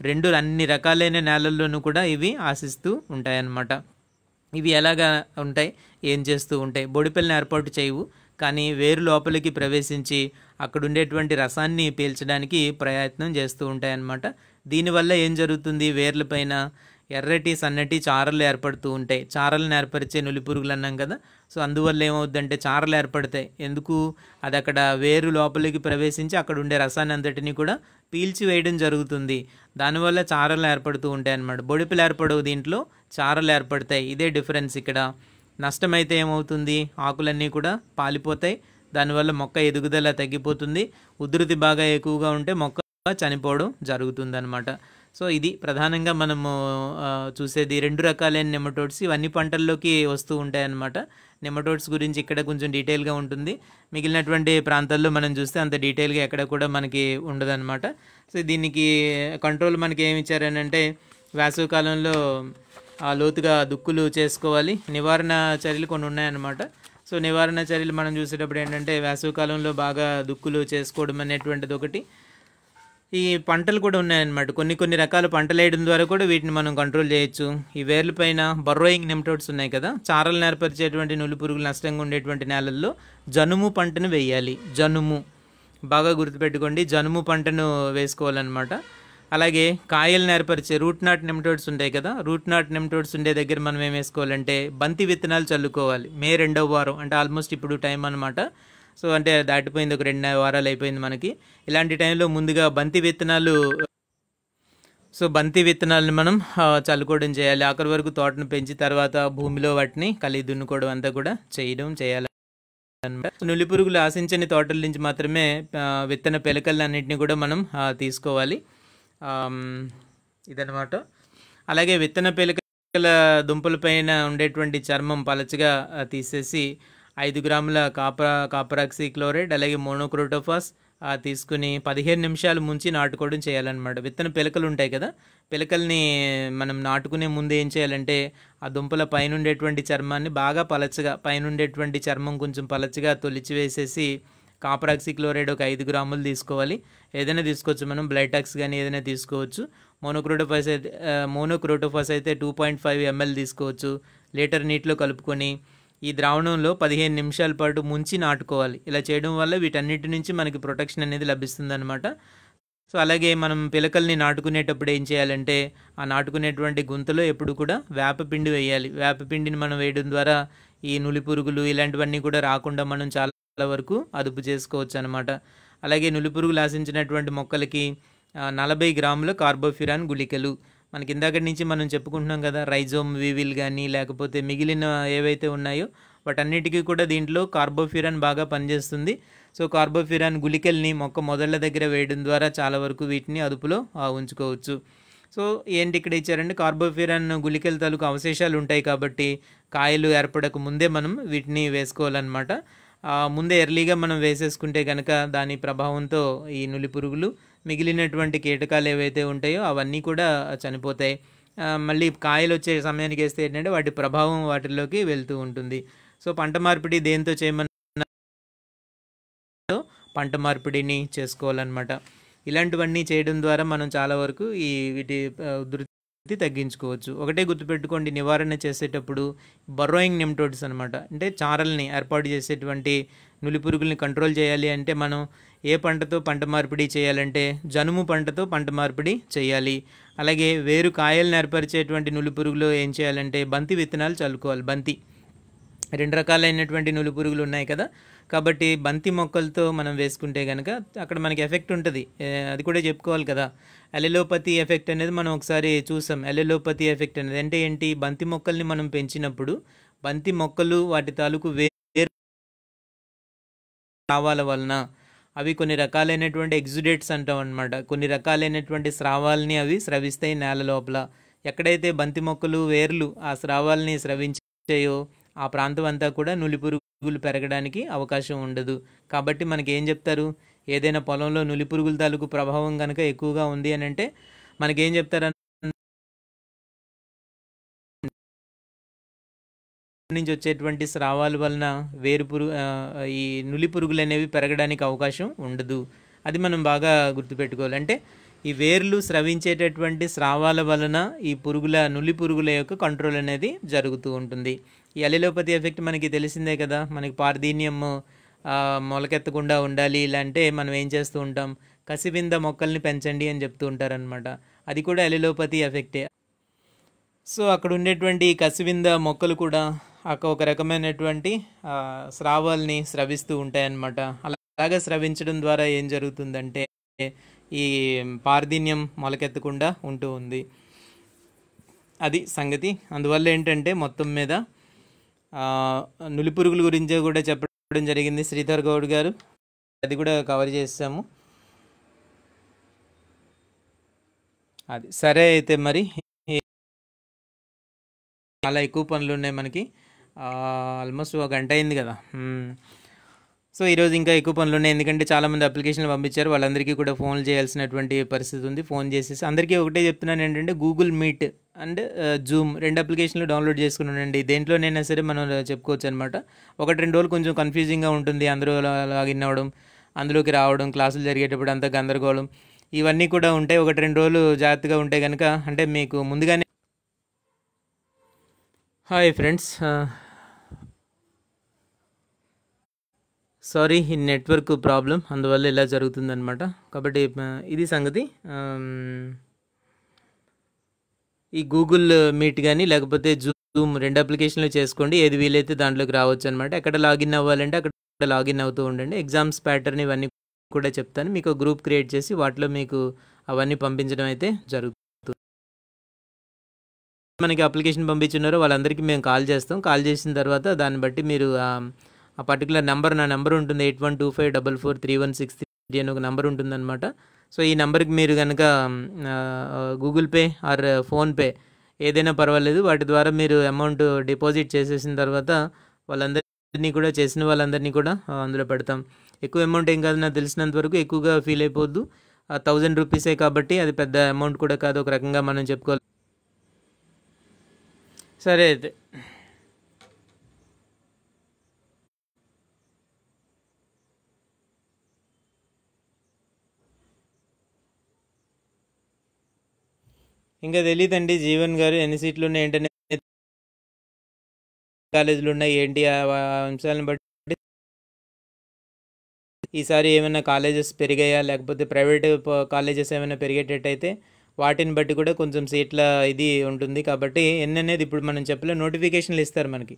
రెండు అన్ని రకాలైన నేలల్లోనూ కూడా ఇవి ఆశిస్తూ ఉంటాయన్నమాట ఇవి ఎలాగా ఉంటాయి ఏం చేస్తూ ఉంటాయి బొడిపెల్ని ఏర్పాటు చేయవు కానీ వేరు లోపలికి ప్రవేశించి అక్కడ ఉండేటువంటి రసాన్ని పీల్చడానికి ప్రయత్నం చేస్తూ ఉంటాయి అన్నమాట దీనివల్ల ఏం జరుగుతుంది వేర్లపైన ఎర్రటి సన్నటి చారలు ఏర్పడుతూ ఉంటాయి చారలను ఏర్పరిచే నులిపురుగులు అన్నాం కదా సో అందువల్ల ఏమవుద్దంటే చారలు ఏర్పడతాయి ఎందుకు అది అక్కడ వేరు లోపలికి ప్రవేశించి అక్కడ ఉండే రసాన్ని అంతటినీ కూడా వేయడం జరుగుతుంది దానివల్ల చారలు ఏర్పడుతూ ఉంటాయి అన్నమాట బొడిపులు ఏర్పడవు దీంట్లో చారలు ఏర్పడతాయి ఇదే డిఫరెన్స్ ఇక్కడ నష్టమైతే ఏమవుతుంది ఆకులన్నీ కూడా పాలిపోతాయి దానివల్ల మొక్క ఎదుగుదల తగ్గిపోతుంది ఉధృతి బాగా ఎక్కువగా ఉంటే మొక్క చనిపోవడం అన్నమాట సో ఇది ప్రధానంగా మనము చూసేది రెండు రకాలైన నెమటోడ్స్ ఇవన్నీ పంటల్లోకి వస్తూ ఉంటాయన్నమాట నెమటోడ్స్ గురించి ఇక్కడ కొంచెం డీటెయిల్గా ఉంటుంది మిగిలినటువంటి ప్రాంతాల్లో మనం చూస్తే అంత డీటెయిల్గా ఎక్కడ కూడా మనకి ఉండదన్నమాట సో దీనికి కంట్రోల్ మనకి ఏమి ఇచ్చారనంటే వేసవికాలంలో లోతుగా దుక్కులు చేసుకోవాలి నివారణ చర్యలు కొన్ని ఉన్నాయన్నమాట సో నివారణ చర్యలు మనం చూసేటప్పుడు ఏంటంటే వేసవికాలంలో బాగా దుక్కులు చేసుకోవడం అనేటువంటిది ఒకటి ఈ పంటలు కూడా ఉన్నాయన్నమాట కొన్ని కొన్ని రకాల పంటలు వేయడం ద్వారా కూడా వీటిని మనం కంట్రోల్ చేయొచ్చు ఈ వేర్ల పైన బర్రోయింగ్ నెమ్టోడ్స్ ఉన్నాయి కదా చారలు నేర్పరిచేటువంటి నులి పురుగులు నష్టంగా ఉండేటువంటి నేలల్లో జనుము పంటను వేయాలి జనుము బాగా గుర్తుపెట్టుకోండి జనుము పంటను వేసుకోవాలన్నమాట అలాగే కాయలు నేర్పరిచే రూట్ నాట్ నెమ్టోడ్స్ ఉంటాయి కదా రూట్ నాట్ నెమ్టోడ్స్ ఉండే దగ్గర మనం ఏం వేసుకోవాలంటే బంతి విత్తనాలు చల్లుకోవాలి మే రెండవ వారం అంటే ఆల్మోస్ట్ ఇప్పుడు టైం అనమాట సో అంటే దాటిపోయింది ఒక రెండు వారాలు అయిపోయింది మనకి ఇలాంటి టైంలో ముందుగా బంతి విత్తనాలు సో బంతి విత్తనాలను మనం చల్లుకోవడం చేయాలి అక్కడి వరకు తోటను పెంచి తర్వాత భూమిలో వాటిని కలిగి దున్నుకోవడం అంతా కూడా చేయడం చేయాలి నులి పురుగులు ఆశించని తోటల నుంచి మాత్రమే విత్తన పిలకలు అన్నింటినీ కూడా మనం తీసుకోవాలి ఇదనమాట అలాగే విత్తన పిలకల పైన ఉండేటువంటి చర్మం పలచగా తీసేసి ఐదు గ్రాముల కాపరా కాపరాక్సీ క్లోరైడ్ అలాగే మోనోక్రోటోఫాస్ తీసుకుని పదిహేను నిమిషాలు ముంచి నాటుకోవడం చేయాలన్నమాట విత్తన పిలకలు ఉంటాయి కదా పిలకల్ని మనం నాటుకునే ముందు ఏం చేయాలంటే ఆ దుంపల పైన ఉండేటువంటి చర్మాన్ని బాగా పలచగా పైన ఉండేటువంటి చర్మం కొంచెం పలచగా తొలిచివేసేసి కాపరాక్సీ క్లోరైడ్ ఒక ఐదు గ్రాములు తీసుకోవాలి ఏదైనా తీసుకోవచ్చు మనం బ్లైటాక్స్ కానీ ఏదైనా తీసుకోవచ్చు మోనోక్రోటోఫాస్ అయితే మోనోక్రోటోఫాస్ అయితే టూ పాయింట్ ఫైవ్ ఎంఎల్ తీసుకోవచ్చు లీటర్ నీటిలో కలుపుకొని ఈ ద్రావణంలో పదిహేను నిమిషాల పాటు ముంచి నాటుకోవాలి ఇలా చేయడం వల్ల వీటన్నిటి నుంచి మనకి ప్రొటెక్షన్ అనేది లభిస్తుందన్నమాట సో అలాగే మనం పిలకల్ని నాటుకునేటప్పుడు ఏం చేయాలంటే ఆ నాటుకునేటువంటి గుంతలో ఎప్పుడు కూడా వేపపిండి వేయాలి వేపపిండిని మనం వేయడం ద్వారా ఈ నులి పురుగులు ఇలాంటివన్నీ కూడా రాకుండా మనం చాలా వరకు అదుపు చేసుకోవచ్చు అనమాట అలాగే నులి పురుగులు ఆశించినటువంటి మొక్కలకి నలభై గ్రాముల కార్బోఫ్యూరాన్ గుళికలు మనకి ఇందాక నుంచి మనం చెప్పుకుంటున్నాం కదా రైజోమ్ వివిల్ కానీ లేకపోతే మిగిలిన ఏవైతే ఉన్నాయో వాటన్నిటికీ కూడా దీంట్లో కార్బోఫిరాన్ బాగా పనిచేస్తుంది సో కార్బోఫిరాన్ గులికల్ని మొక్క మొదళ్ళ దగ్గర వేయడం ద్వారా చాలా వరకు వీటిని అదుపులో ఉంచుకోవచ్చు సో ఏంటి ఇక్కడ ఇచ్చారంటే కార్బోఫిరాన్ గుళికల తాలూకు అవశేషాలు ఉంటాయి కాబట్టి కాయలు ఏర్పడక ముందే మనం వీటిని వేసుకోవాలన్నమాట ముందే ఎర్లీగా మనం వేసేసుకుంటే కనుక దాని ప్రభావంతో ఈ నులి పురుగులు మిగిలినటువంటి కీటకాలు ఏవైతే ఉంటాయో అవన్నీ కూడా చనిపోతాయి మళ్ళీ కాయలు వచ్చే సమయానికి వేస్తే ఏంటంటే వాటి ప్రభావం వాటిలోకి వెళ్తూ ఉంటుంది సో పంట మార్పిడి దేంతో చేయమన్నా పంట మార్పిడిని చేసుకోవాలన్నమాట ఇలాంటివన్నీ చేయడం ద్వారా మనం చాలా వరకు ఈ వీటి ఉధృతి తగ్గించుకోవచ్చు ఒకటే గుర్తుపెట్టుకోండి నివారణ చేసేటప్పుడు బర్రోయింగ్ నెమ్టోడ్స్ అనమాట అంటే చారల్ని ఏర్పాటు చేసేటువంటి నులిపురుగుల్ని కంట్రోల్ చేయాలి అంటే మనం ఏ పంటతో పంట మార్పిడి చేయాలంటే జనుము పంటతో పంట మార్పిడి చేయాలి అలాగే వేరు కాయలను ఏర్పరిచేటువంటి నులిపురుగులు పురుగులు ఏం చేయాలంటే బంతి విత్తనాలు చల్లుకోవాలి బంతి రెండు రకాలైనటువంటి నులు పురుగులు ఉన్నాయి కదా కాబట్టి బంతి మొక్కలతో మనం వేసుకుంటే కనుక అక్కడ మనకి ఎఫెక్ట్ ఉంటుంది అది కూడా చెప్పుకోవాలి కదా అలెలోపతి ఎఫెక్ట్ అనేది మనం ఒకసారి చూసాం అలెలోపతి ఎఫెక్ట్ అనేది అంటే ఏంటి బంతి మొక్కల్ని మనం పెంచినప్పుడు బంతి మొక్కలు వాటి తాలూకు వేరు కావాల వలన అవి కొన్ని రకాలైనటువంటి ఎగ్జుడేట్స్ అంటాం అనమాట కొన్ని రకాలైనటువంటి స్రావాల్ని అవి స్రవిస్తాయి నేల లోపల ఎక్కడైతే బంతి మొక్కలు వేర్లు ఆ స్రావాల్ని స్రవించాయో ఆ ప్రాంతం అంతా కూడా నులిపురుగులు పెరగడానికి అవకాశం ఉండదు కాబట్టి మనకి ఏం చెప్తారు ఏదైనా పొలంలో నులిపురుగుల తాలూకు ప్రభావం కనుక ఎక్కువగా ఉంది అని అంటే మనకేం చెప్తారు నుంచి వచ్చేటువంటి స్రావాల వలన వేరు పురుగు ఈ నులి పురుగులు అనేవి పెరగడానికి అవకాశం ఉండదు అది మనం బాగా గుర్తుపెట్టుకోవాలి అంటే ఈ వేర్లు స్రవించేటటువంటి స్రావాల వలన ఈ పురుగుల నులి పురుగుల యొక్క కంట్రోల్ అనేది జరుగుతూ ఉంటుంది ఈ అలిలోపతి ఎఫెక్ట్ మనకి తెలిసిందే కదా మనకి పారదీన్యం మొలకెత్తకుండా ఉండాలి ఇలా అంటే మనం ఏం చేస్తూ ఉంటాం కసివింద మొక్కల్ని పెంచండి అని చెప్తూ ఉంటారనమాట అది కూడా అలిలోపతి ఎఫెక్టే సో అక్కడ ఉండేటువంటి కసివింద మొక్కలు కూడా ఒక రకమైనటువంటి స్రావాల్ని స్రవిస్తూ ఉంటాయన్నమాట అలాగే స్రవించడం ద్వారా ఏం జరుగుతుందంటే ఈ పార్థిన్యం మొలకెత్తకుండా ఉంటూ ఉంది అది సంగతి అందువల్ల ఏంటంటే మొత్తం మీద నులిపురుగుల గురించి కూడా చెప్పడం జరిగింది శ్రీధర్ గౌడ్ గారు అది కూడా కవర్ చేసాము అది సరే అయితే మరి చాలా ఎక్కువ పనులు ఉన్నాయి మనకి ఆల్మోస్ట్ ఒక గంట అయింది కదా సో ఈరోజు ఇంకా ఎక్కువ పనులు ఉన్నాయి ఎందుకంటే చాలామంది అప్లికేషన్లు పంపించారు వాళ్ళందరికీ కూడా ఫోన్లు చేయాల్సినటువంటి పరిస్థితి ఉంది ఫోన్ చేసేసి అందరికీ ఒకటే చెప్తున్నాను ఏంటంటే గూగుల్ మీట్ అండ్ జూమ్ రెండు అప్లికేషన్లు డౌన్లోడ్ చేసుకుని ఉండండి దేంట్లోనైనా సరే మనం చెప్పుకోవచ్చు అనమాట ఒకటి రెండు రోజులు కొంచెం కన్ఫ్యూజింగ్గా ఉంటుంది అందరూ లాగిన్ అవ్వడం అందులోకి రావడం క్లాసులు జరిగేటప్పుడు అంత గందరగోళం ఇవన్నీ కూడా ఉంటాయి ఒకటి రెండు రోజులు జాగ్రత్తగా ఉంటే కనుక అంటే మీకు ముందుగానే హాయ్ ఫ్రెండ్స్ సారీ ఈ నెట్వర్క్ ప్రాబ్లం అందువల్ల ఇలా జరుగుతుందనమాట కాబట్టి ఇది సంగతి ఈ గూగుల్ మీట్ కానీ లేకపోతే జూమ్ రెండు అప్లికేషన్లు చేసుకోండి ఏది వీలైతే దాంట్లోకి రావచ్చు అనమాట ఎక్కడ లాగిన్ అవ్వాలంటే అక్కడ లాగిన్ అవుతూ ఉండండి ఎగ్జామ్స్ ప్యాటర్న్ ఇవన్నీ కూడా చెప్తాను మీకు గ్రూప్ క్రియేట్ చేసి వాటిలో మీకు అవన్నీ పంపించడం అయితే జరుగుతుంది మనకి అప్లికేషన్ పంపించున్నారో వాళ్ళందరికీ మేము కాల్ చేస్తాం కాల్ చేసిన తర్వాత దాన్ని బట్టి మీరు ఆ పర్టికులర్ నెంబర్ నా నెంబర్ ఉంటుంది eight one two five double four three one six three అని ఒక నెంబర్ ఉంటుందన్నమాట సో ఈ నెంబర్కి మీరు కనుక గూగుల్ పే ఆర్ ఫోన్పే ఏదైనా పర్వాలేదు వాటి ద్వారా మీరు అమౌంట్ డిపాజిట్ చేసేసిన తర్వాత వాళ్ళందరినీ కూడా చేసిన వాళ్ళందరినీ కూడా అందులో పెడతాం ఎక్కువ అమౌంట్ ఏం కాదు నాకు తెలిసినంత వరకు ఎక్కువగా ఫీల్ అయిపోద్దు థౌజండ్ రూపీసే కాబట్టి అది పెద్ద అమౌంట్ కూడా కాదు ఒక రకంగా మనం చెప్పుకోవాలి సరే అయితే ఇంకా తెలియదండి జీవన్ గారు ఎన్ని సీట్లు ఉన్నాయి ఏంటనే కాలేజీలు ఉన్నాయి ఏంటి ఆ అంశాలను బట్టి ఈసారి ఏమైనా కాలేజెస్ పెరిగాయా లేకపోతే ప్రైవేట్ కాలేజెస్ ఏమైనా పెరిగేటట్టయితే వాటిని బట్టి కూడా కొంచెం సీట్ల ఇది ఉంటుంది కాబట్టి ఎన్ని అనేది ఇప్పుడు మనం చెప్పలే నోటిఫికేషన్లు ఇస్తారు మనకి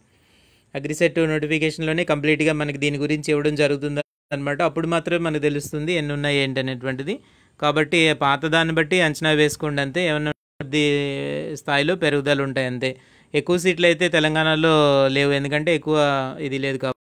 అగ్రిసెట్ నోటిఫికేషన్లోనే కంప్లీట్గా మనకి దీని గురించి ఇవ్వడం జరుగుతుంది అనమాట అప్పుడు మాత్రమే మనకు తెలుస్తుంది ఎన్ని ఉన్నాయి ఏంటనేటువంటిది కాబట్టి పాత దాన్ని బట్టి అంచనా వేసుకోండి అంతే ఏమన్నా స్థాయిలో పెరుగుదలు ఉంటాయి అంతే ఎక్కువ సీట్లు అయితే తెలంగాణలో లేవు ఎందుకంటే ఎక్కువ ఇది లేదు కాబట్టి